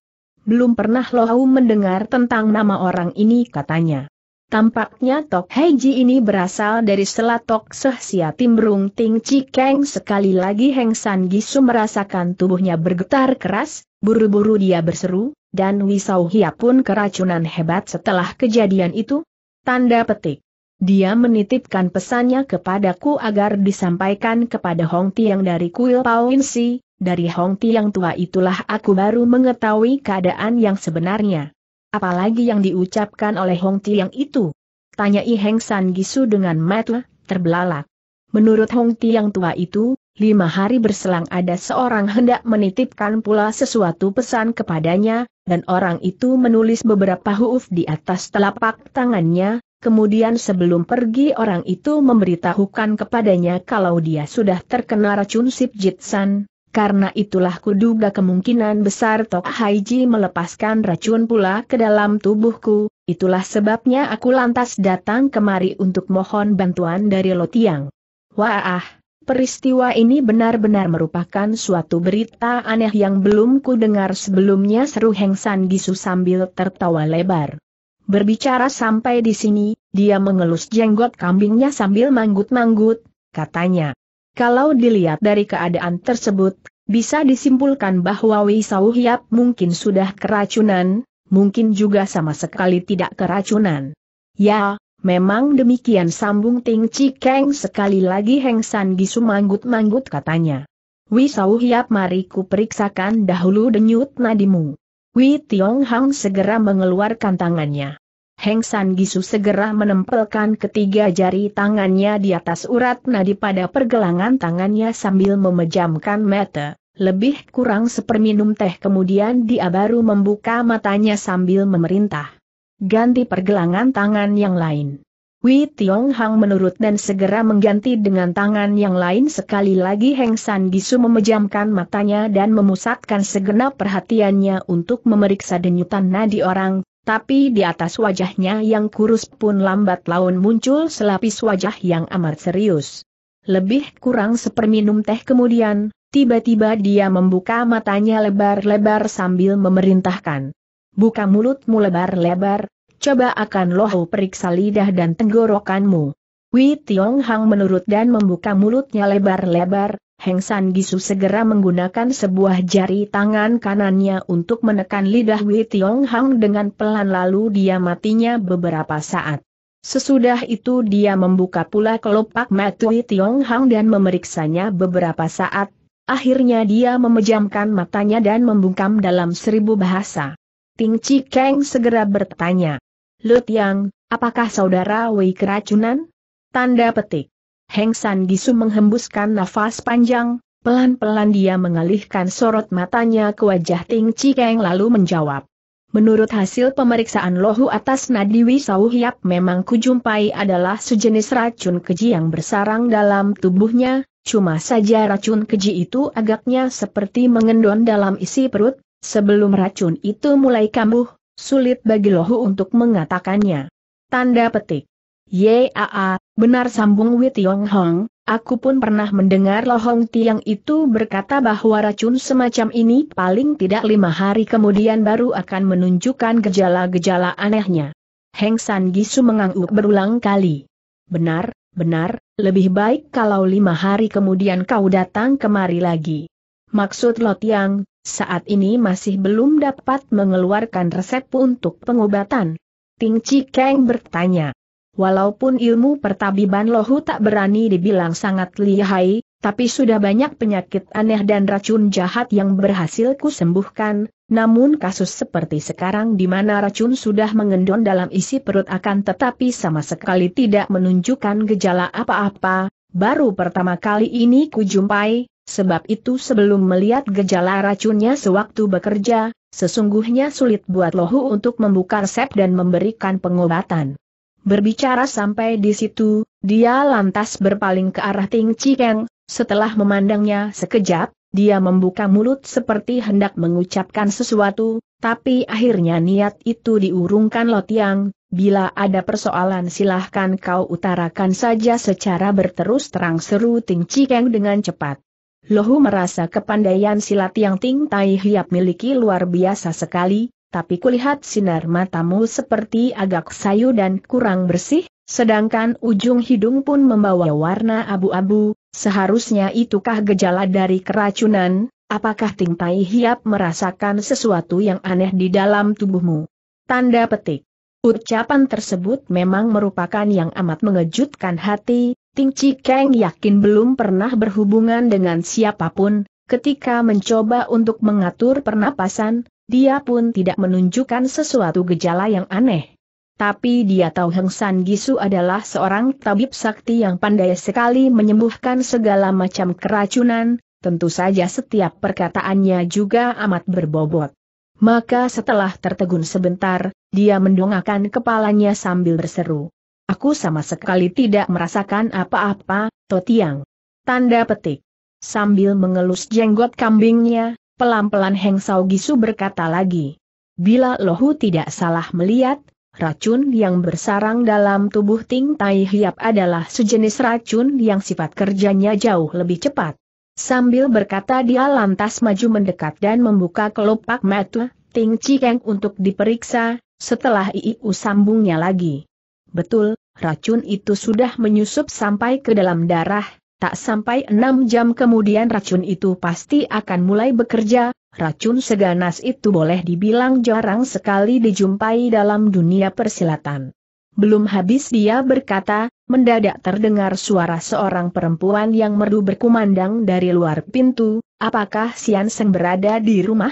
belum pernah Lohau mendengar tentang nama orang ini katanya. Tampaknya Tok Heiji ini berasal dari selat Tok Sehsia Timbrung Ting Cikeng sekali lagi Heng San Gisu merasakan tubuhnya bergetar keras, buru-buru dia berseru, dan Wisau Hia pun keracunan hebat setelah kejadian itu. Tanda petik. Dia menitipkan pesannya kepadaku agar disampaikan kepada Hong Tiang dari Kuil Pauin Si, dari Hong Tiang tua itulah aku baru mengetahui keadaan yang sebenarnya. Apalagi yang diucapkan oleh Hong Tiang itu? Tanya I Heng San Gisu dengan mata terbelalak. Menurut Hong Tiang tua itu, lima hari berselang ada seorang hendak menitipkan pula sesuatu pesan kepadanya, dan orang itu menulis beberapa huruf di atas telapak tangannya, kemudian sebelum pergi orang itu memberitahukan kepadanya kalau dia sudah terkena racun Sip Jitsan, karena itulah kuduga kemungkinan besar Tok Haiji melepaskan racun pula ke dalam tubuhku, itulah sebabnya aku lantas datang kemari untuk mohon bantuan dari Lotiang. Wah, peristiwa ini benar-benar merupakan suatu berita aneh yang belum ku dengar sebelumnya seru Heng San Gisu sambil tertawa lebar. Berbicara sampai di sini, dia mengelus jenggot kambingnya sambil manggut-manggut, katanya, kalau dilihat dari keadaan tersebut, bisa disimpulkan bahwa Wisau Hiap mungkin sudah keracunan, mungkin juga sama sekali tidak keracunan. Ya, memang demikian sambung Ting Cikeng sekali lagi Heng San Gisu manggut manggut katanya. Wisau Hiap mari ku periksakan dahulu denyut nadimu. Wi Tiong Hang segera mengeluarkan tangannya. Heng San Gisu segera menempelkan ketiga jari tangannya di atas urat nadi pada pergelangan tangannya sambil memejamkan mata. Lebih kurang seperminum teh kemudian dia baru membuka matanya sambil memerintah. Ganti pergelangan tangan yang lain. Wei Tiong Hang menurut dan segera mengganti dengan tangan yang lain sekali lagi Heng San Gisu memejamkan matanya dan memusatkan segenap perhatiannya untuk memeriksa denyutan nadi orang tapi di atas wajahnya yang kurus pun lambat laun muncul selapis wajah yang amat serius. Lebih kurang seperminum teh kemudian, tiba-tiba dia membuka matanya lebar-lebar sambil memerintahkan. Buka mulutmu lebar-lebar, coba akan loh periksa lidah dan tenggorokanmu. Wei Tiong Hang menurut dan membuka mulutnya lebar-lebar, Heng San Gisu segera menggunakan sebuah jari tangan kanannya untuk menekan lidah Wei Tiong Hang dengan pelan lalu dia matinya beberapa saat. Sesudah itu dia membuka pula kelopak mata Wei Tiong Hang dan memeriksanya beberapa saat, akhirnya dia memejamkan matanya dan membungkam dalam seribu bahasa. Ting Chi Kang segera bertanya, Lu Tiang, apakah saudara Wei keracunan? Tanda petik. Heng San Gisu menghembuskan nafas panjang, pelan-pelan dia mengalihkan sorot matanya ke wajah Ting Chikeng lalu menjawab. Menurut hasil pemeriksaan lohu atas nadi Wisau Hiap memang kujumpai adalah sejenis racun keji yang bersarang dalam tubuhnya, cuma saja racun keji itu agaknya seperti mengendon dalam isi perut, sebelum racun itu mulai kambuh, sulit bagi lohu untuk mengatakannya. Tanda petik. Yaa, Benar sambung Wei Tiong Hong, aku pun pernah mendengar Lo Hong Tiang itu berkata bahwa racun semacam ini paling tidak lima hari kemudian baru akan menunjukkan gejala-gejala anehnya. Heng San Gisu mengangguk berulang kali. Benar, benar, lebih baik kalau lima hari kemudian kau datang kemari lagi. Maksud Lo Tiang, saat ini masih belum dapat mengeluarkan resep untuk pengobatan. Ting Chi Kang bertanya. Walaupun ilmu pertabiban lohu tak berani dibilang sangat lihai, tapi sudah banyak penyakit aneh dan racun jahat yang berhasil kusembuhkan, namun kasus seperti sekarang di mana racun sudah mengendon dalam isi perut akan tetapi sama sekali tidak menunjukkan gejala apa-apa, baru pertama kali ini kujumpai, sebab itu sebelum melihat gejala racunnya sewaktu bekerja, sesungguhnya sulit buat lohu untuk membuka resep dan memberikan pengobatan. Berbicara sampai di situ, dia lantas berpaling ke arah Ting Cikeng. setelah memandangnya sekejap, dia membuka mulut seperti hendak mengucapkan sesuatu, tapi akhirnya niat itu diurungkan Lotiang, bila ada persoalan silahkan kau utarakan saja secara berterus terang seru Ting Cikeng dengan cepat. Lohu merasa kepandaian silat yang Ting Tai Hiap miliki luar biasa sekali, tapi kulihat sinar matamu seperti agak sayu dan kurang bersih, sedangkan ujung hidung pun membawa warna abu-abu, seharusnya itukah gejala dari keracunan, apakah Ting Tai Hiap merasakan sesuatu yang aneh di dalam tubuhmu? Tanda petik. Ucapan tersebut memang merupakan yang amat mengejutkan hati, Ting Chi Keng yakin belum pernah berhubungan dengan siapapun, ketika mencoba untuk mengatur pernapasan, dia pun tidak menunjukkan sesuatu gejala yang aneh. Tapi dia tahu Heng San Gisu adalah seorang tabib sakti yang pandai sekali menyembuhkan segala macam keracunan, tentu saja setiap perkataannya juga amat berbobot. Maka setelah tertegun sebentar, dia mendongakkan kepalanya sambil berseru. Aku sama sekali tidak merasakan apa-apa, Totiang. Tanda petik. Sambil mengelus jenggot kambingnya, Pelan-pelan Heng Sao Gisu berkata lagi. Bila Lohu tidak salah melihat, racun yang bersarang dalam tubuh Ting Tai Hiap adalah sejenis racun yang sifat kerjanya jauh lebih cepat. Sambil berkata dia lantas maju mendekat dan membuka kelopak mata Ting Cikeng untuk diperiksa, setelah IIU sambungnya lagi. Betul, racun itu sudah menyusup sampai ke dalam darah, Tak sampai enam jam kemudian racun itu pasti akan mulai bekerja, racun seganas itu boleh dibilang jarang sekali dijumpai dalam dunia persilatan. Belum habis dia berkata, mendadak terdengar suara seorang perempuan yang merdu berkumandang dari luar pintu, apakah Sian Seng berada di rumah?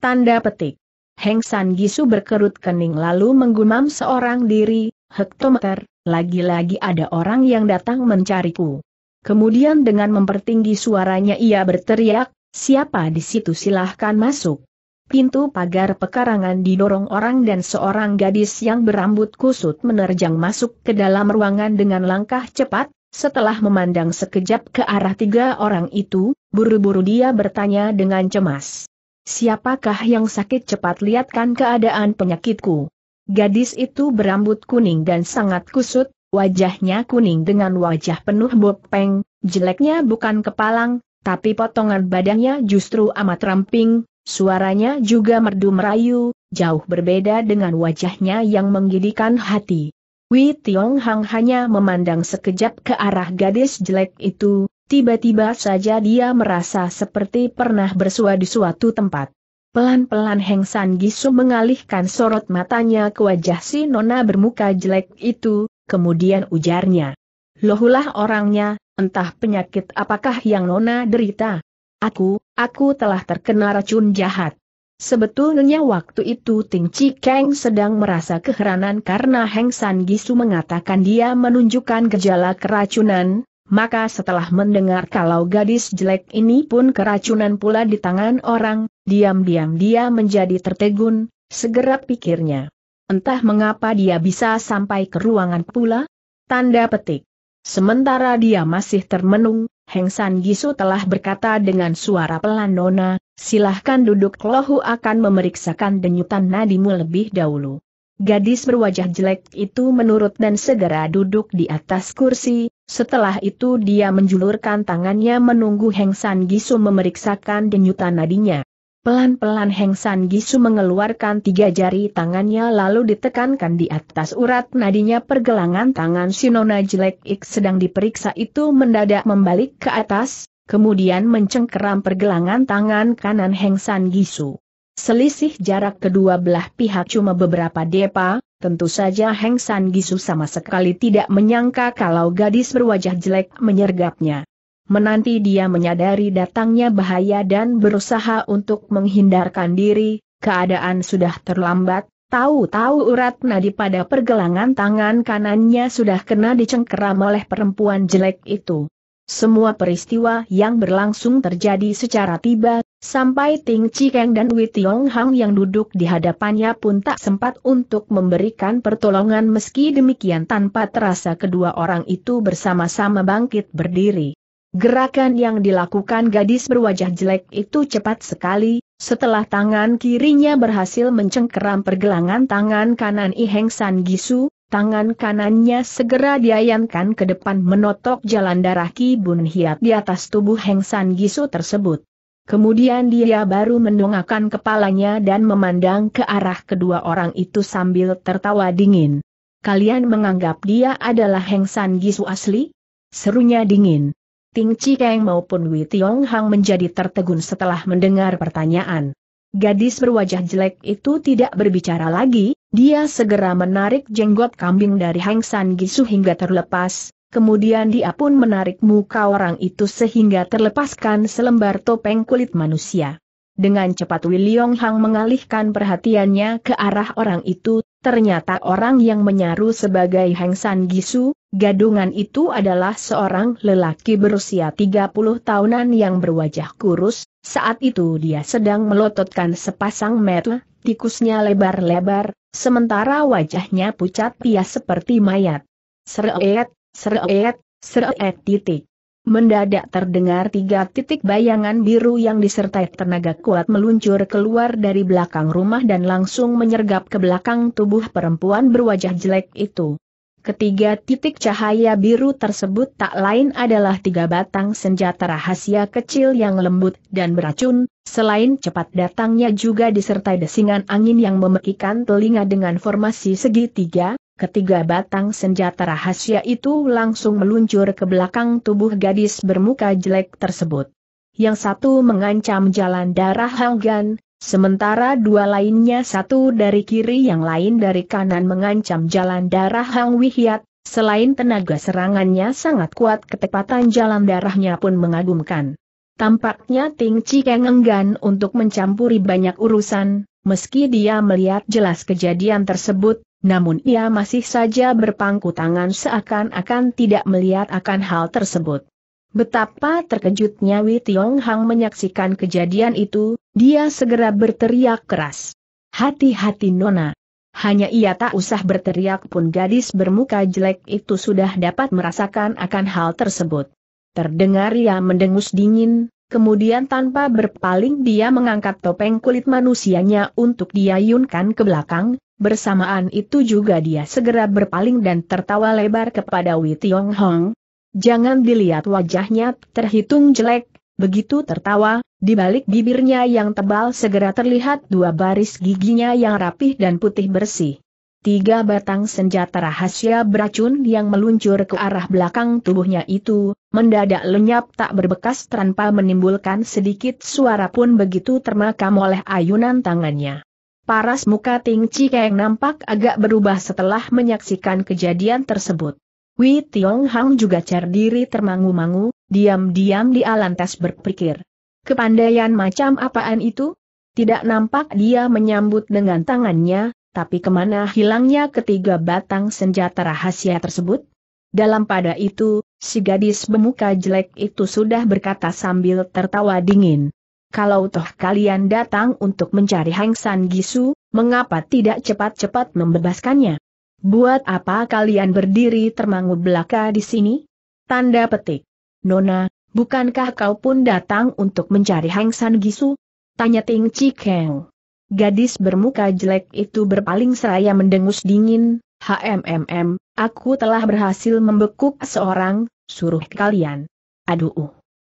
Tanda petik. Heng San Gisu berkerut kening lalu menggumam seorang diri, hektometer, lagi-lagi ada orang yang datang mencariku. Kemudian dengan mempertinggi suaranya ia berteriak, siapa di situ silahkan masuk. Pintu pagar pekarangan didorong orang dan seorang gadis yang berambut kusut menerjang masuk ke dalam ruangan dengan langkah cepat, setelah memandang sekejap ke arah tiga orang itu, buru-buru dia bertanya dengan cemas. Siapakah yang sakit cepat lihatkan keadaan penyakitku? Gadis itu berambut kuning dan sangat kusut, Wajahnya kuning dengan wajah penuh bopeng, jeleknya bukan kepalang, tapi potongan badannya justru amat ramping, suaranya juga merdu merayu, jauh berbeda dengan wajahnya yang menggidikan hati. Wei Tiong Hang hanya memandang sekejap ke arah gadis jelek itu, tiba-tiba saja dia merasa seperti pernah bersua di suatu tempat. Pelan-pelan Heng San Gisu mengalihkan sorot matanya ke wajah si nona bermuka jelek itu, kemudian ujarnya. Lohulah orangnya, entah penyakit apakah yang Nona derita. Aku, aku telah terkena racun jahat. Sebetulnya waktu itu Ting Chi Kang sedang merasa keheranan karena Heng San Gisu mengatakan dia menunjukkan gejala keracunan, maka setelah mendengar kalau gadis jelek ini pun keracunan pula di tangan orang, diam-diam dia menjadi tertegun, segera pikirnya. Entah mengapa dia bisa sampai ke ruangan pula? Tanda petik. Sementara dia masih termenung, Heng San Gisu telah berkata dengan suara pelan nona, silahkan duduk Lohu akan memeriksakan denyutan nadimu lebih dahulu. Gadis berwajah jelek itu menurut dan segera duduk di atas kursi, setelah itu dia menjulurkan tangannya menunggu Heng San Gisu memeriksakan denyutan nadinya. Pelan-pelan Heng San Gisu mengeluarkan tiga jari tangannya lalu ditekankan di atas urat nadinya pergelangan tangan Sinona Jelek Ik sedang diperiksa itu mendadak membalik ke atas, kemudian mencengkeram pergelangan tangan kanan Heng San Gisu. Selisih jarak kedua belah pihak cuma beberapa depa, tentu saja Heng San Gisu sama sekali tidak menyangka kalau gadis berwajah jelek menyergapnya menanti dia menyadari datangnya bahaya dan berusaha untuk menghindarkan diri, keadaan sudah terlambat, tahu-tahu urat nadi pada pergelangan tangan kanannya sudah kena dicengkeram oleh perempuan jelek itu. Semua peristiwa yang berlangsung terjadi secara tiba, sampai Ting Cikeng dan Wei Tiong Hang yang duduk di hadapannya pun tak sempat untuk memberikan pertolongan meski demikian tanpa terasa kedua orang itu bersama-sama bangkit berdiri. Gerakan yang dilakukan gadis berwajah jelek itu cepat sekali, setelah tangan kirinya berhasil mencengkeram pergelangan tangan kanan Iheng San Gisu, tangan kanannya segera diayankan ke depan menotok jalan darah Ki Bun Hiat di atas tubuh Heng San Gisu tersebut. Kemudian dia baru mendongakkan kepalanya dan memandang ke arah kedua orang itu sambil tertawa dingin. Kalian menganggap dia adalah Heng San Gisu asli? Serunya dingin. Ting Chi maupun Wei Tiong Hang menjadi tertegun setelah mendengar pertanyaan. Gadis berwajah jelek itu tidak berbicara lagi, dia segera menarik jenggot kambing dari Hang San Gisu hingga terlepas, kemudian dia pun menarik muka orang itu sehingga terlepaskan selembar topeng kulit manusia. Dengan cepat Wiliong Hang mengalihkan perhatiannya ke arah orang itu, Ternyata orang yang menyaru sebagai Heng San Gisu, gadungan itu adalah seorang lelaki berusia 30 tahunan yang berwajah kurus, saat itu dia sedang melototkan sepasang mata, tikusnya lebar-lebar, sementara wajahnya pucat pias seperti mayat. Seret, seret, seret titik. Mendadak terdengar tiga titik bayangan biru yang disertai tenaga kuat meluncur keluar dari belakang rumah dan langsung menyergap ke belakang tubuh perempuan berwajah jelek itu. Ketiga titik cahaya biru tersebut tak lain adalah tiga batang senjata rahasia kecil yang lembut dan beracun, selain cepat datangnya juga disertai desingan angin yang memekikan telinga dengan formasi segitiga, Ketiga batang senjata rahasia itu langsung meluncur ke belakang tubuh gadis bermuka jelek tersebut. Yang satu mengancam jalan darah Hanggan, sementara dua lainnya satu dari kiri yang lain dari kanan mengancam jalan darah Hang Wihiat, Selain tenaga serangannya sangat kuat ketepatan jalan darahnya pun mengagumkan. Tampaknya Ting Cikeng enggan untuk mencampuri banyak urusan, meski dia melihat jelas kejadian tersebut, namun ia masih saja berpangku tangan seakan-akan tidak melihat akan hal tersebut. Betapa terkejutnya Wei Tiong Hang menyaksikan kejadian itu, dia segera berteriak keras. Hati-hati Nona. Hanya ia tak usah berteriak pun gadis bermuka jelek itu sudah dapat merasakan akan hal tersebut. Terdengar ia mendengus dingin, kemudian tanpa berpaling dia mengangkat topeng kulit manusianya untuk diayunkan ke belakang, Bersamaan itu juga dia segera berpaling dan tertawa lebar kepada Wei Tiong Hong. Jangan dilihat wajahnya terhitung jelek, begitu tertawa, di balik bibirnya yang tebal segera terlihat dua baris giginya yang rapih dan putih bersih. Tiga batang senjata rahasia beracun yang meluncur ke arah belakang tubuhnya itu, mendadak lenyap tak berbekas tanpa menimbulkan sedikit suara pun begitu termakam oleh ayunan tangannya. Paras muka Ting Chi Keng nampak agak berubah setelah menyaksikan kejadian tersebut. Wei Tiong Hang juga cerdiri termangu-mangu, diam-diam di alantas berpikir. Kepandaian macam apaan itu? Tidak nampak dia menyambut dengan tangannya, tapi kemana hilangnya ketiga batang senjata rahasia tersebut? Dalam pada itu, si gadis bermuka jelek itu sudah berkata sambil tertawa dingin kalau toh kalian datang untuk mencari Hang San Gisu, mengapa tidak cepat-cepat membebaskannya? Buat apa kalian berdiri termangu belaka di sini? Tanda petik. Nona, bukankah kau pun datang untuk mencari Hang San Gisu? Tanya Ting Keng. Gadis bermuka jelek itu berpaling seraya mendengus dingin, HMMM, aku telah berhasil membekuk seorang, suruh kalian. Aduh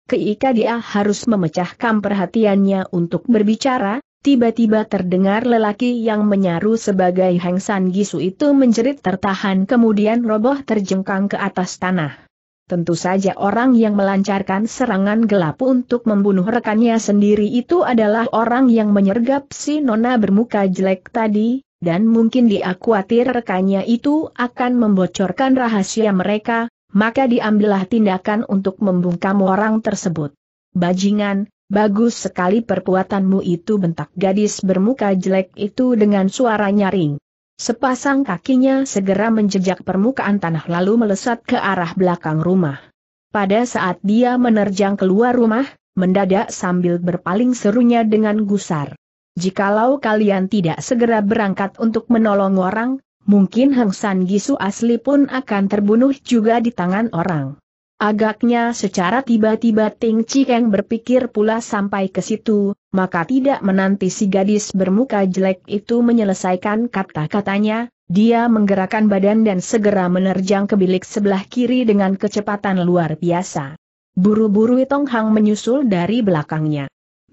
keika dia harus memecahkan perhatiannya untuk berbicara, tiba-tiba terdengar lelaki yang menyaru sebagai Heng San Gisu itu menjerit tertahan kemudian roboh terjengkang ke atas tanah. Tentu saja orang yang melancarkan serangan gelap untuk membunuh rekannya sendiri itu adalah orang yang menyergap si nona bermuka jelek tadi, dan mungkin dia khawatir rekannya itu akan membocorkan rahasia mereka, maka diambillah tindakan untuk membungkam orang tersebut. Bajingan, bagus sekali perbuatanmu itu bentak gadis bermuka jelek itu dengan suara nyaring. Sepasang kakinya segera menjejak permukaan tanah lalu melesat ke arah belakang rumah. Pada saat dia menerjang keluar rumah, mendadak sambil berpaling serunya dengan gusar. Jikalau kalian tidak segera berangkat untuk menolong orang, mungkin Hang San Gisu asli pun akan terbunuh juga di tangan orang. Agaknya secara tiba-tiba Ting Cikeng berpikir pula sampai ke situ, maka tidak menanti si gadis bermuka jelek itu menyelesaikan kata-katanya, dia menggerakkan badan dan segera menerjang ke bilik sebelah kiri dengan kecepatan luar biasa. Buru-buru Tong Hang menyusul dari belakangnya.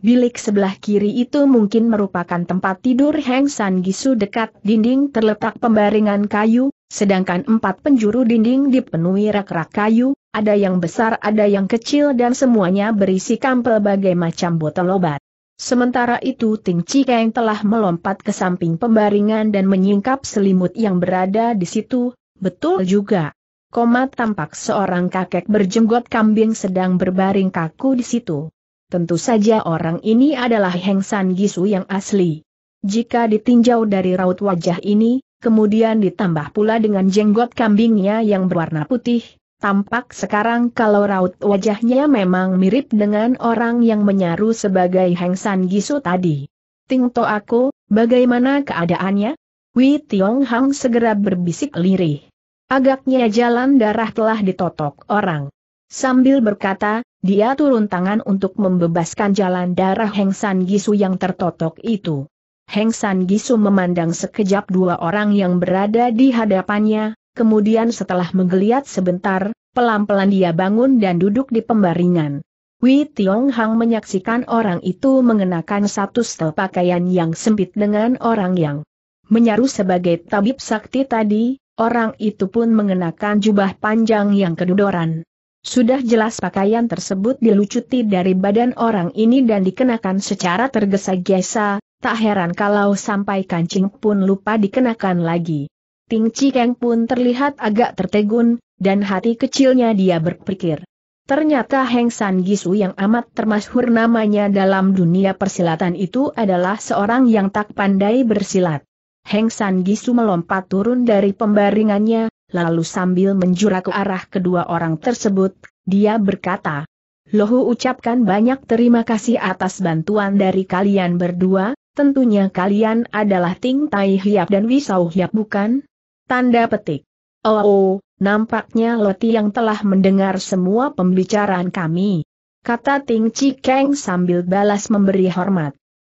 Bilik sebelah kiri itu mungkin merupakan tempat tidur Heng San Gisu dekat dinding terletak pembaringan kayu, sedangkan empat penjuru dinding dipenuhi rak-rak kayu, ada yang besar ada yang kecil dan semuanya berisi kampel bagai macam botol obat. Sementara itu Ting Chikeng telah melompat ke samping pembaringan dan menyingkap selimut yang berada di situ, betul juga. Koma tampak seorang kakek berjenggot kambing sedang berbaring kaku di situ. Tentu saja orang ini adalah Heng San Gisu yang asli. Jika ditinjau dari raut wajah ini, kemudian ditambah pula dengan jenggot kambingnya yang berwarna putih, tampak sekarang kalau raut wajahnya memang mirip dengan orang yang menyaru sebagai Heng San Gisu tadi. Tingto aku, bagaimana keadaannya? Wei Tiong Hang segera berbisik lirih. Agaknya jalan darah telah ditotok orang. Sambil berkata, dia turun tangan untuk membebaskan jalan darah Heng San Gisu yang tertotok itu. Heng San Gisu memandang sekejap dua orang yang berada di hadapannya, kemudian setelah menggeliat sebentar, pelan-pelan dia bangun dan duduk di pembaringan. Wei Tiong Hang menyaksikan orang itu mengenakan satu setel pakaian yang sempit dengan orang yang menyaruh sebagai tabib sakti tadi, orang itu pun mengenakan jubah panjang yang kedudoran. Sudah jelas pakaian tersebut dilucuti dari badan orang ini dan dikenakan secara tergesa-gesa, tak heran kalau sampai kancing pun lupa dikenakan lagi. Ting Cikeng pun terlihat agak tertegun, dan hati kecilnya dia berpikir. Ternyata Heng San Gisu yang amat termasyhur namanya dalam dunia persilatan itu adalah seorang yang tak pandai bersilat. Heng San Gisu melompat turun dari pembaringannya, lalu sambil menjura ke arah kedua orang tersebut, dia berkata, Lohu ucapkan banyak terima kasih atas bantuan dari kalian berdua, tentunya kalian adalah Ting Tai Hiap dan Wisau Hiap bukan? Tanda petik. Oh, oh nampaknya Loti yang telah mendengar semua pembicaraan kami. Kata Ting Chi Keng sambil balas memberi hormat.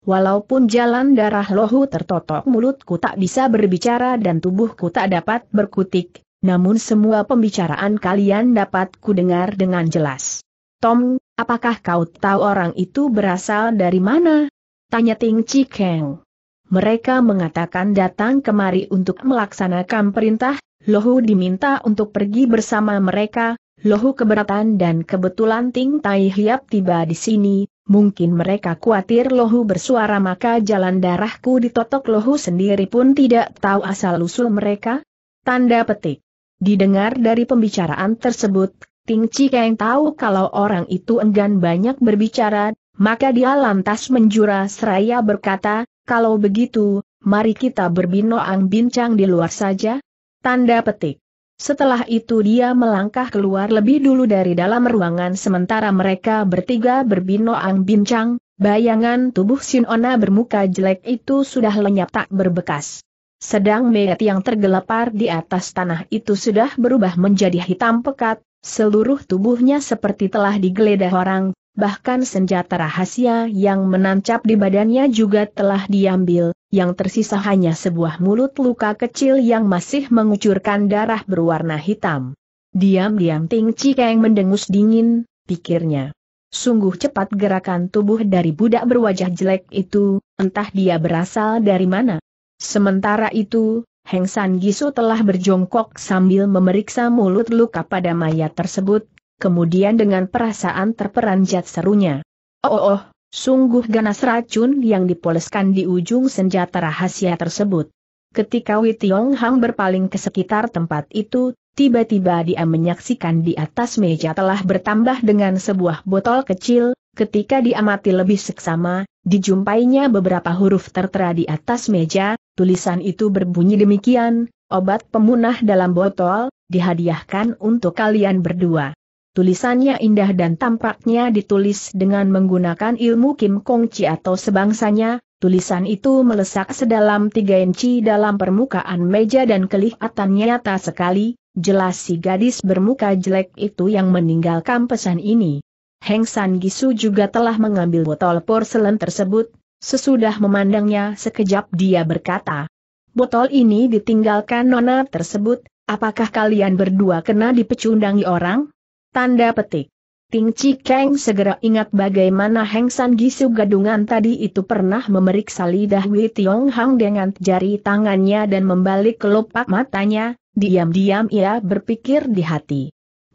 Walaupun jalan darah lohu tertotok mulutku tak bisa berbicara dan tubuhku tak dapat berkutik, namun semua pembicaraan kalian dapat kudengar dengan jelas. Tom, apakah kau tahu orang itu berasal dari mana? Tanya Ting Chi Keng. Mereka mengatakan datang kemari untuk melaksanakan perintah, Lohu diminta untuk pergi bersama mereka, Lohu keberatan dan kebetulan Ting Tai Hiap tiba di sini, mungkin mereka khawatir Lohu bersuara maka jalan darahku ditotok Lohu sendiri pun tidak tahu asal-usul mereka. Tanda petik. Didengar dari pembicaraan tersebut, Ting Cikeng tahu kalau orang itu enggan banyak berbicara, maka dia lantas menjura seraya berkata, kalau begitu, mari kita berbinoang bincang di luar saja. Tanda petik. Setelah itu dia melangkah keluar lebih dulu dari dalam ruangan sementara mereka bertiga berbinoang bincang, bayangan tubuh Sinona bermuka jelek itu sudah lenyap tak berbekas. Sedang mayat yang tergelepar di atas tanah itu sudah berubah menjadi hitam pekat, seluruh tubuhnya seperti telah digeledah orang, bahkan senjata rahasia yang menancap di badannya juga telah diambil, yang tersisa hanya sebuah mulut luka kecil yang masih mengucurkan darah berwarna hitam. Diam-diam Ting Cikeng mendengus dingin, pikirnya. Sungguh cepat gerakan tubuh dari budak berwajah jelek itu, entah dia berasal dari mana. Sementara itu, Heng San Gisu telah berjongkok sambil memeriksa mulut luka pada mayat tersebut, kemudian dengan perasaan terperanjat serunya. Oh, oh, oh sungguh ganas racun yang dipoleskan di ujung senjata rahasia tersebut. Ketika Wei Tiong Hang berpaling ke sekitar tempat itu, tiba-tiba dia menyaksikan di atas meja telah bertambah dengan sebuah botol kecil, ketika diamati lebih seksama, dijumpainya beberapa huruf tertera di atas meja, Tulisan itu berbunyi demikian, obat pemunah dalam botol, dihadiahkan untuk kalian berdua. Tulisannya indah dan tampaknya ditulis dengan menggunakan ilmu Kim Kong Chi atau sebangsanya, tulisan itu melesak sedalam 3 inci dalam permukaan meja dan kelihatannya nyata sekali, jelas si gadis bermuka jelek itu yang meninggalkan pesan ini. Heng San Gisu juga telah mengambil botol porselen tersebut, Sesudah memandangnya sekejap dia berkata, Botol ini ditinggalkan nona tersebut, apakah kalian berdua kena dipecundangi orang? Tanda petik. Ting Chi Kang segera ingat bagaimana Heng San Gisu gadungan tadi itu pernah memeriksa lidah Wei Tiong Hang dengan jari tangannya dan membalik kelopak matanya, diam-diam ia berpikir di hati.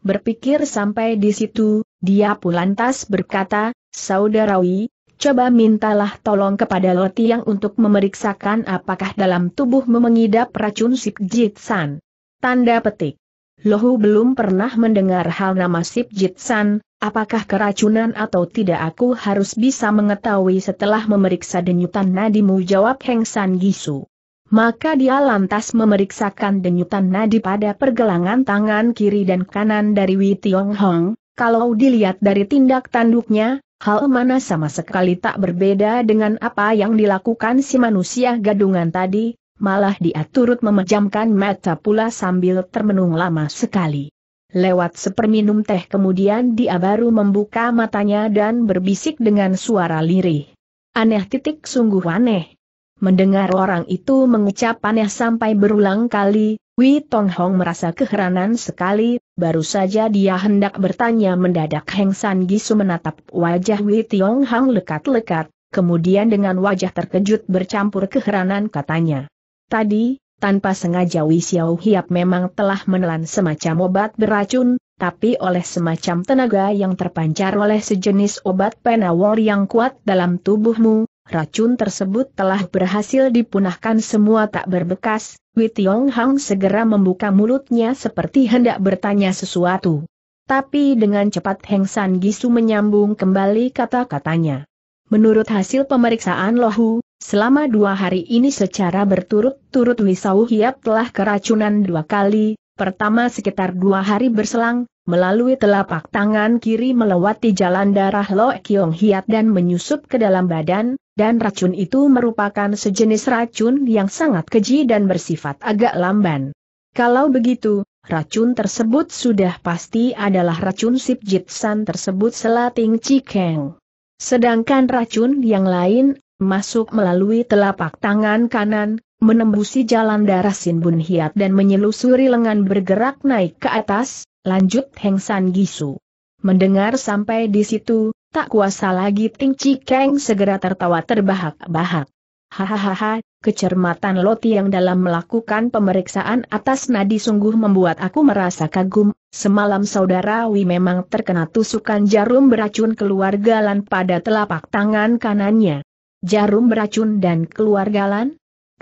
Berpikir sampai di situ, dia pun lantas berkata, Saudara Wei, Coba mintalah tolong kepada Loti yang untuk memeriksakan apakah dalam tubuh memengidap racun Sip Jitsan. Tanda petik. Lohu belum pernah mendengar hal nama Sip Jitsan, apakah keracunan atau tidak aku harus bisa mengetahui setelah memeriksa denyutan nadimu jawab Heng San Gisu. Maka dia lantas memeriksakan denyutan nadi pada pergelangan tangan kiri dan kanan dari Wei Tiong Hong, kalau dilihat dari tindak tanduknya, hal mana sama sekali tak berbeda dengan apa yang dilakukan si manusia gadungan tadi, malah dia turut memejamkan mata pula sambil termenung lama sekali. Lewat seperminum teh kemudian dia baru membuka matanya dan berbisik dengan suara lirih. Aneh titik sungguh aneh. Mendengar orang itu mengucap aneh sampai berulang kali, Wei Tong Hong merasa keheranan sekali, baru saja dia hendak bertanya mendadak Heng San Gisu menatap wajah Wei Tiong Hong lekat-lekat, kemudian dengan wajah terkejut bercampur keheranan katanya. Tadi, tanpa sengaja Wei Xiao Hiap memang telah menelan semacam obat beracun, tapi oleh semacam tenaga yang terpancar oleh sejenis obat penawar yang kuat dalam tubuhmu, Racun tersebut telah berhasil dipunahkan semua tak berbekas, Wei Tiong Hang segera membuka mulutnya seperti hendak bertanya sesuatu. Tapi dengan cepat Heng San Gisu menyambung kembali kata-katanya. Menurut hasil pemeriksaan Lohu, selama dua hari ini secara berturut-turut Wisau Hiap telah keracunan dua kali, pertama sekitar dua hari berselang, melalui telapak tangan kiri melewati jalan darah Lo Kiong Hiat dan menyusup ke dalam badan, dan racun itu merupakan sejenis racun yang sangat keji dan bersifat agak lamban. Kalau begitu, racun tersebut sudah pasti adalah racun Sip Jitsan tersebut Selating Cikeng. Sedangkan racun yang lain, masuk melalui telapak tangan kanan, menembusi jalan darah Sin Bun Hiat dan menyelusuri lengan bergerak naik ke atas, lanjut Heng San Gisu. Mendengar sampai di situ, Tak kuasa lagi Ting Chi segera tertawa terbahak-bahak. Hahaha, kecermatan Loti yang dalam melakukan pemeriksaan atas nadi sungguh membuat aku merasa kagum. Semalam saudara Wi memang terkena tusukan jarum beracun keluarga pada telapak tangan kanannya. Jarum beracun dan keluarga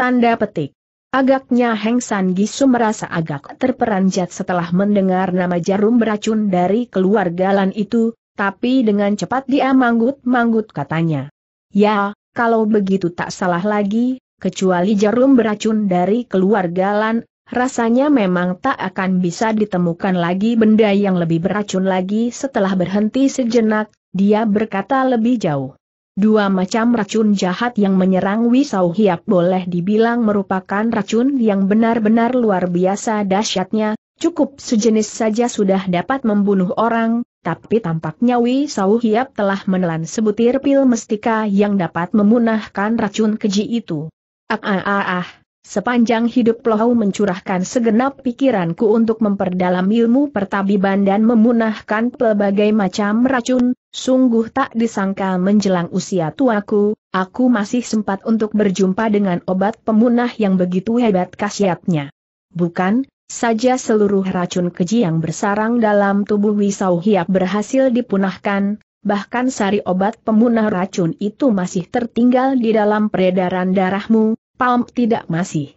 Tanda petik. Agaknya Heng San Gisu merasa agak terperanjat setelah mendengar nama jarum beracun dari keluarga itu, tapi dengan cepat dia manggut-manggut katanya. Ya, kalau begitu tak salah lagi, kecuali jarum beracun dari keluarga Lan, rasanya memang tak akan bisa ditemukan lagi benda yang lebih beracun lagi setelah berhenti sejenak, dia berkata lebih jauh. Dua macam racun jahat yang menyerang Wisau Hiap boleh dibilang merupakan racun yang benar-benar luar biasa dahsyatnya, cukup sejenis saja sudah dapat membunuh orang, tapi tampaknya Sau Hiap telah menelan sebutir pil mestika yang dapat memunahkan racun keji itu. Ah ah ah ah, sepanjang hidup Lohau mencurahkan segenap pikiranku untuk memperdalam ilmu pertabiban dan memunahkan pelbagai macam racun, sungguh tak disangka menjelang usia tuaku, aku masih sempat untuk berjumpa dengan obat pemunah yang begitu hebat khasiatnya. Bukan, saja seluruh racun keji yang bersarang dalam tubuh Wisau Hiap berhasil dipunahkan, bahkan sari obat pemunah racun itu masih tertinggal di dalam peredaran darahmu, Palm tidak masih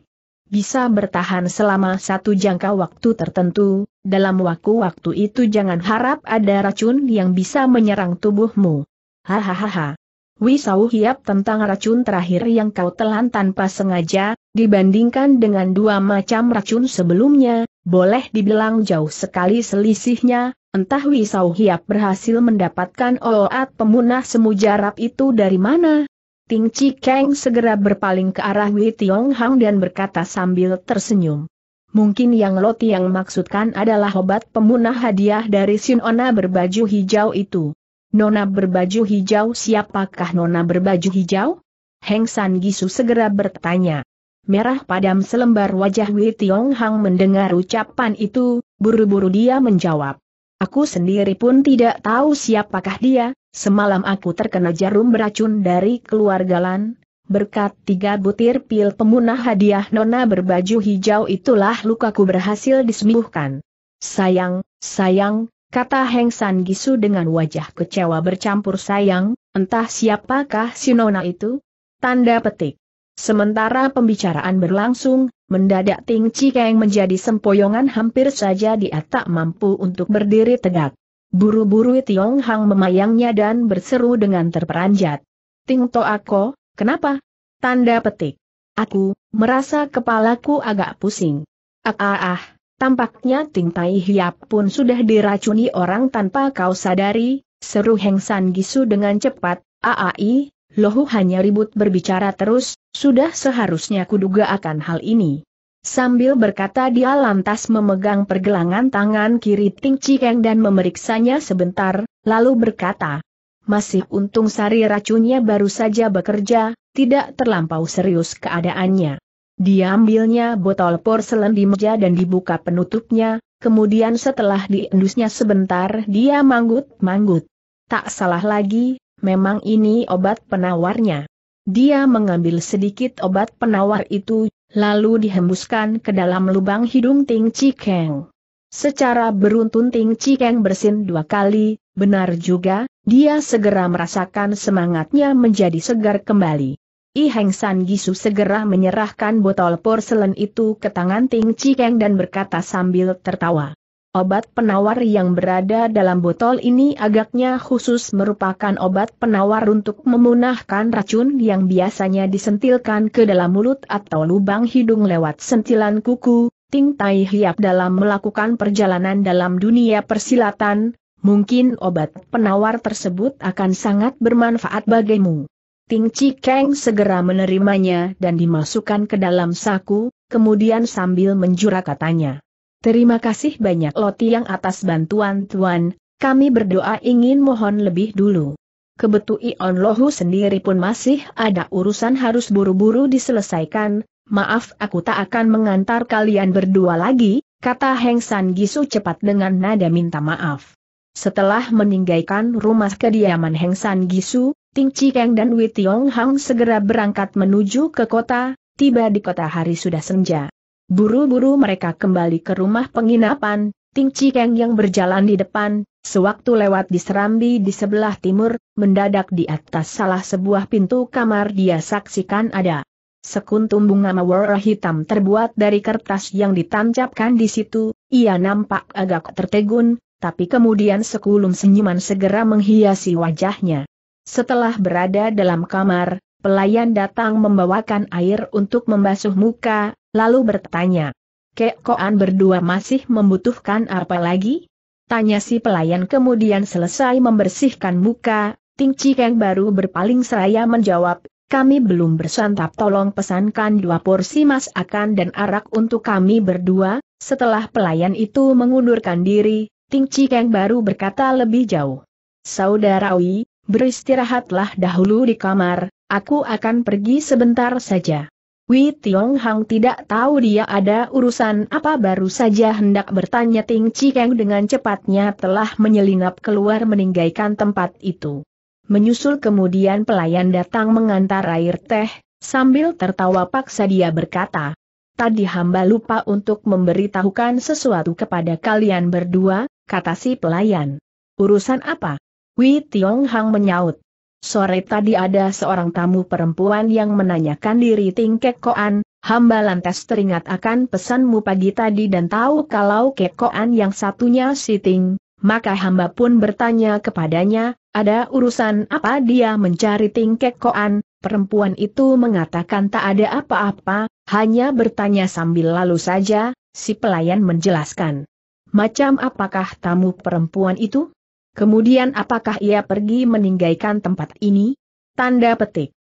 bisa bertahan selama satu jangka waktu tertentu, dalam waktu-waktu itu jangan harap ada racun yang bisa menyerang tubuhmu. Hahaha. Wisau Hiap tentang racun terakhir yang kau telan tanpa sengaja, dibandingkan dengan dua macam racun sebelumnya, boleh dibilang jauh sekali selisihnya, entah Wisau Hiap berhasil mendapatkan oat pemunah semu jarab itu dari mana. Ting Chi Keng segera berpaling ke arah Wei Tiong Hang dan berkata sambil tersenyum. Mungkin yang Loti yang maksudkan adalah obat pemunah hadiah dari Sinona berbaju hijau itu. Nona berbaju hijau siapakah nona berbaju hijau? Heng San Gisu segera bertanya. Merah padam selembar wajah Wei Tiong Hang mendengar ucapan itu, buru-buru dia menjawab. Aku sendiri pun tidak tahu siapakah dia, semalam aku terkena jarum beracun dari keluarga Lan, Berkat tiga butir pil pemunah hadiah nona berbaju hijau itulah lukaku berhasil disembuhkan. Sayang, sayang, kata Heng San Gisu dengan wajah kecewa bercampur sayang, entah siapakah si Nona itu? Tanda petik. Sementara pembicaraan berlangsung, mendadak Ting Cikeng menjadi sempoyongan hampir saja dia tak mampu untuk berdiri tegak. Buru-buru Tiong Hang memayangnya dan berseru dengan terperanjat. Ting To Ako, kenapa? Tanda petik. Aku, merasa kepalaku agak pusing. Ah ah ah. Tampaknya Ting Tai Hiap pun sudah diracuni orang tanpa kau sadari, seru Heng San Gisu dengan cepat, aai, lohu hanya ribut berbicara terus, sudah seharusnya kuduga akan hal ini. Sambil berkata dia lantas memegang pergelangan tangan kiri Ting Cikeng dan memeriksanya sebentar, lalu berkata, Masih untung sari racunnya baru saja bekerja, tidak terlampau serius keadaannya. Diambilnya botol porselen di meja dan dibuka penutupnya, kemudian setelah diendusnya sebentar dia manggut-manggut. Tak salah lagi, memang ini obat penawarnya. Dia mengambil sedikit obat penawar itu, lalu dihembuskan ke dalam lubang hidung Ting Chikeng. Secara beruntun Ting Chikeng bersin dua kali, benar juga, dia segera merasakan semangatnya menjadi segar kembali. I Heng San Gisu segera menyerahkan botol porselen itu ke tangan Ting Cikeng dan berkata sambil tertawa. Obat penawar yang berada dalam botol ini agaknya khusus merupakan obat penawar untuk memunahkan racun yang biasanya disentilkan ke dalam mulut atau lubang hidung lewat sentilan kuku. Ting Tai Hiap dalam melakukan perjalanan dalam dunia persilatan, mungkin obat penawar tersebut akan sangat bermanfaat bagimu. Ting Chi Kang segera menerimanya dan dimasukkan ke dalam saku, kemudian sambil menjura katanya. Terima kasih banyak Loti yang atas bantuan Tuan, kami berdoa ingin mohon lebih dulu. Kebetui On Lohu sendiri pun masih ada urusan harus buru-buru diselesaikan, maaf aku tak akan mengantar kalian berdua lagi, kata Heng San Gisu cepat dengan nada minta maaf. Setelah meninggalkan rumah kediaman Heng San Gisu, Ting Chikeng dan Wei Tiong Hang segera berangkat menuju ke kota, tiba di kota hari sudah senja. Buru-buru mereka kembali ke rumah penginapan, Ting Chikeng yang berjalan di depan, sewaktu lewat di Serambi di sebelah timur, mendadak di atas salah sebuah pintu kamar dia saksikan ada sekuntum bunga mawar hitam terbuat dari kertas yang ditancapkan di situ, ia nampak agak tertegun, tapi kemudian sekulum senyuman segera menghiasi wajahnya. Setelah berada dalam kamar, pelayan datang membawakan air untuk membasuh muka, lalu bertanya. kek Kekoan berdua masih membutuhkan apa lagi? Tanya si pelayan kemudian selesai membersihkan muka, Ting Cikeng baru berpaling seraya menjawab, kami belum bersantap tolong pesankan dua porsi masakan dan arak untuk kami berdua, setelah pelayan itu mengundurkan diri, Ting Cikeng baru berkata lebih jauh. Saudara Wi, beristirahatlah dahulu di kamar, aku akan pergi sebentar saja. Wei Tiong Hang tidak tahu dia ada urusan apa baru saja hendak bertanya Ting Cikeng dengan cepatnya telah menyelinap keluar meninggalkan tempat itu. Menyusul kemudian pelayan datang mengantar air teh, sambil tertawa paksa dia berkata, Tadi hamba lupa untuk memberitahukan sesuatu kepada kalian berdua, kata si pelayan. Urusan apa? Wei Tiong Hang menyaut. Sore tadi ada seorang tamu perempuan yang menanyakan diri Ting Kek Koan, hamba lantas teringat akan pesanmu pagi tadi dan tahu kalau Kek Koan yang satunya si Ting, maka hamba pun bertanya kepadanya, ada urusan apa dia mencari Ting Kek Koan, perempuan itu mengatakan tak ada apa-apa, hanya bertanya sambil lalu saja, si pelayan menjelaskan. Macam apakah tamu perempuan itu? Kemudian apakah ia pergi meninggalkan tempat ini? Tanda petik.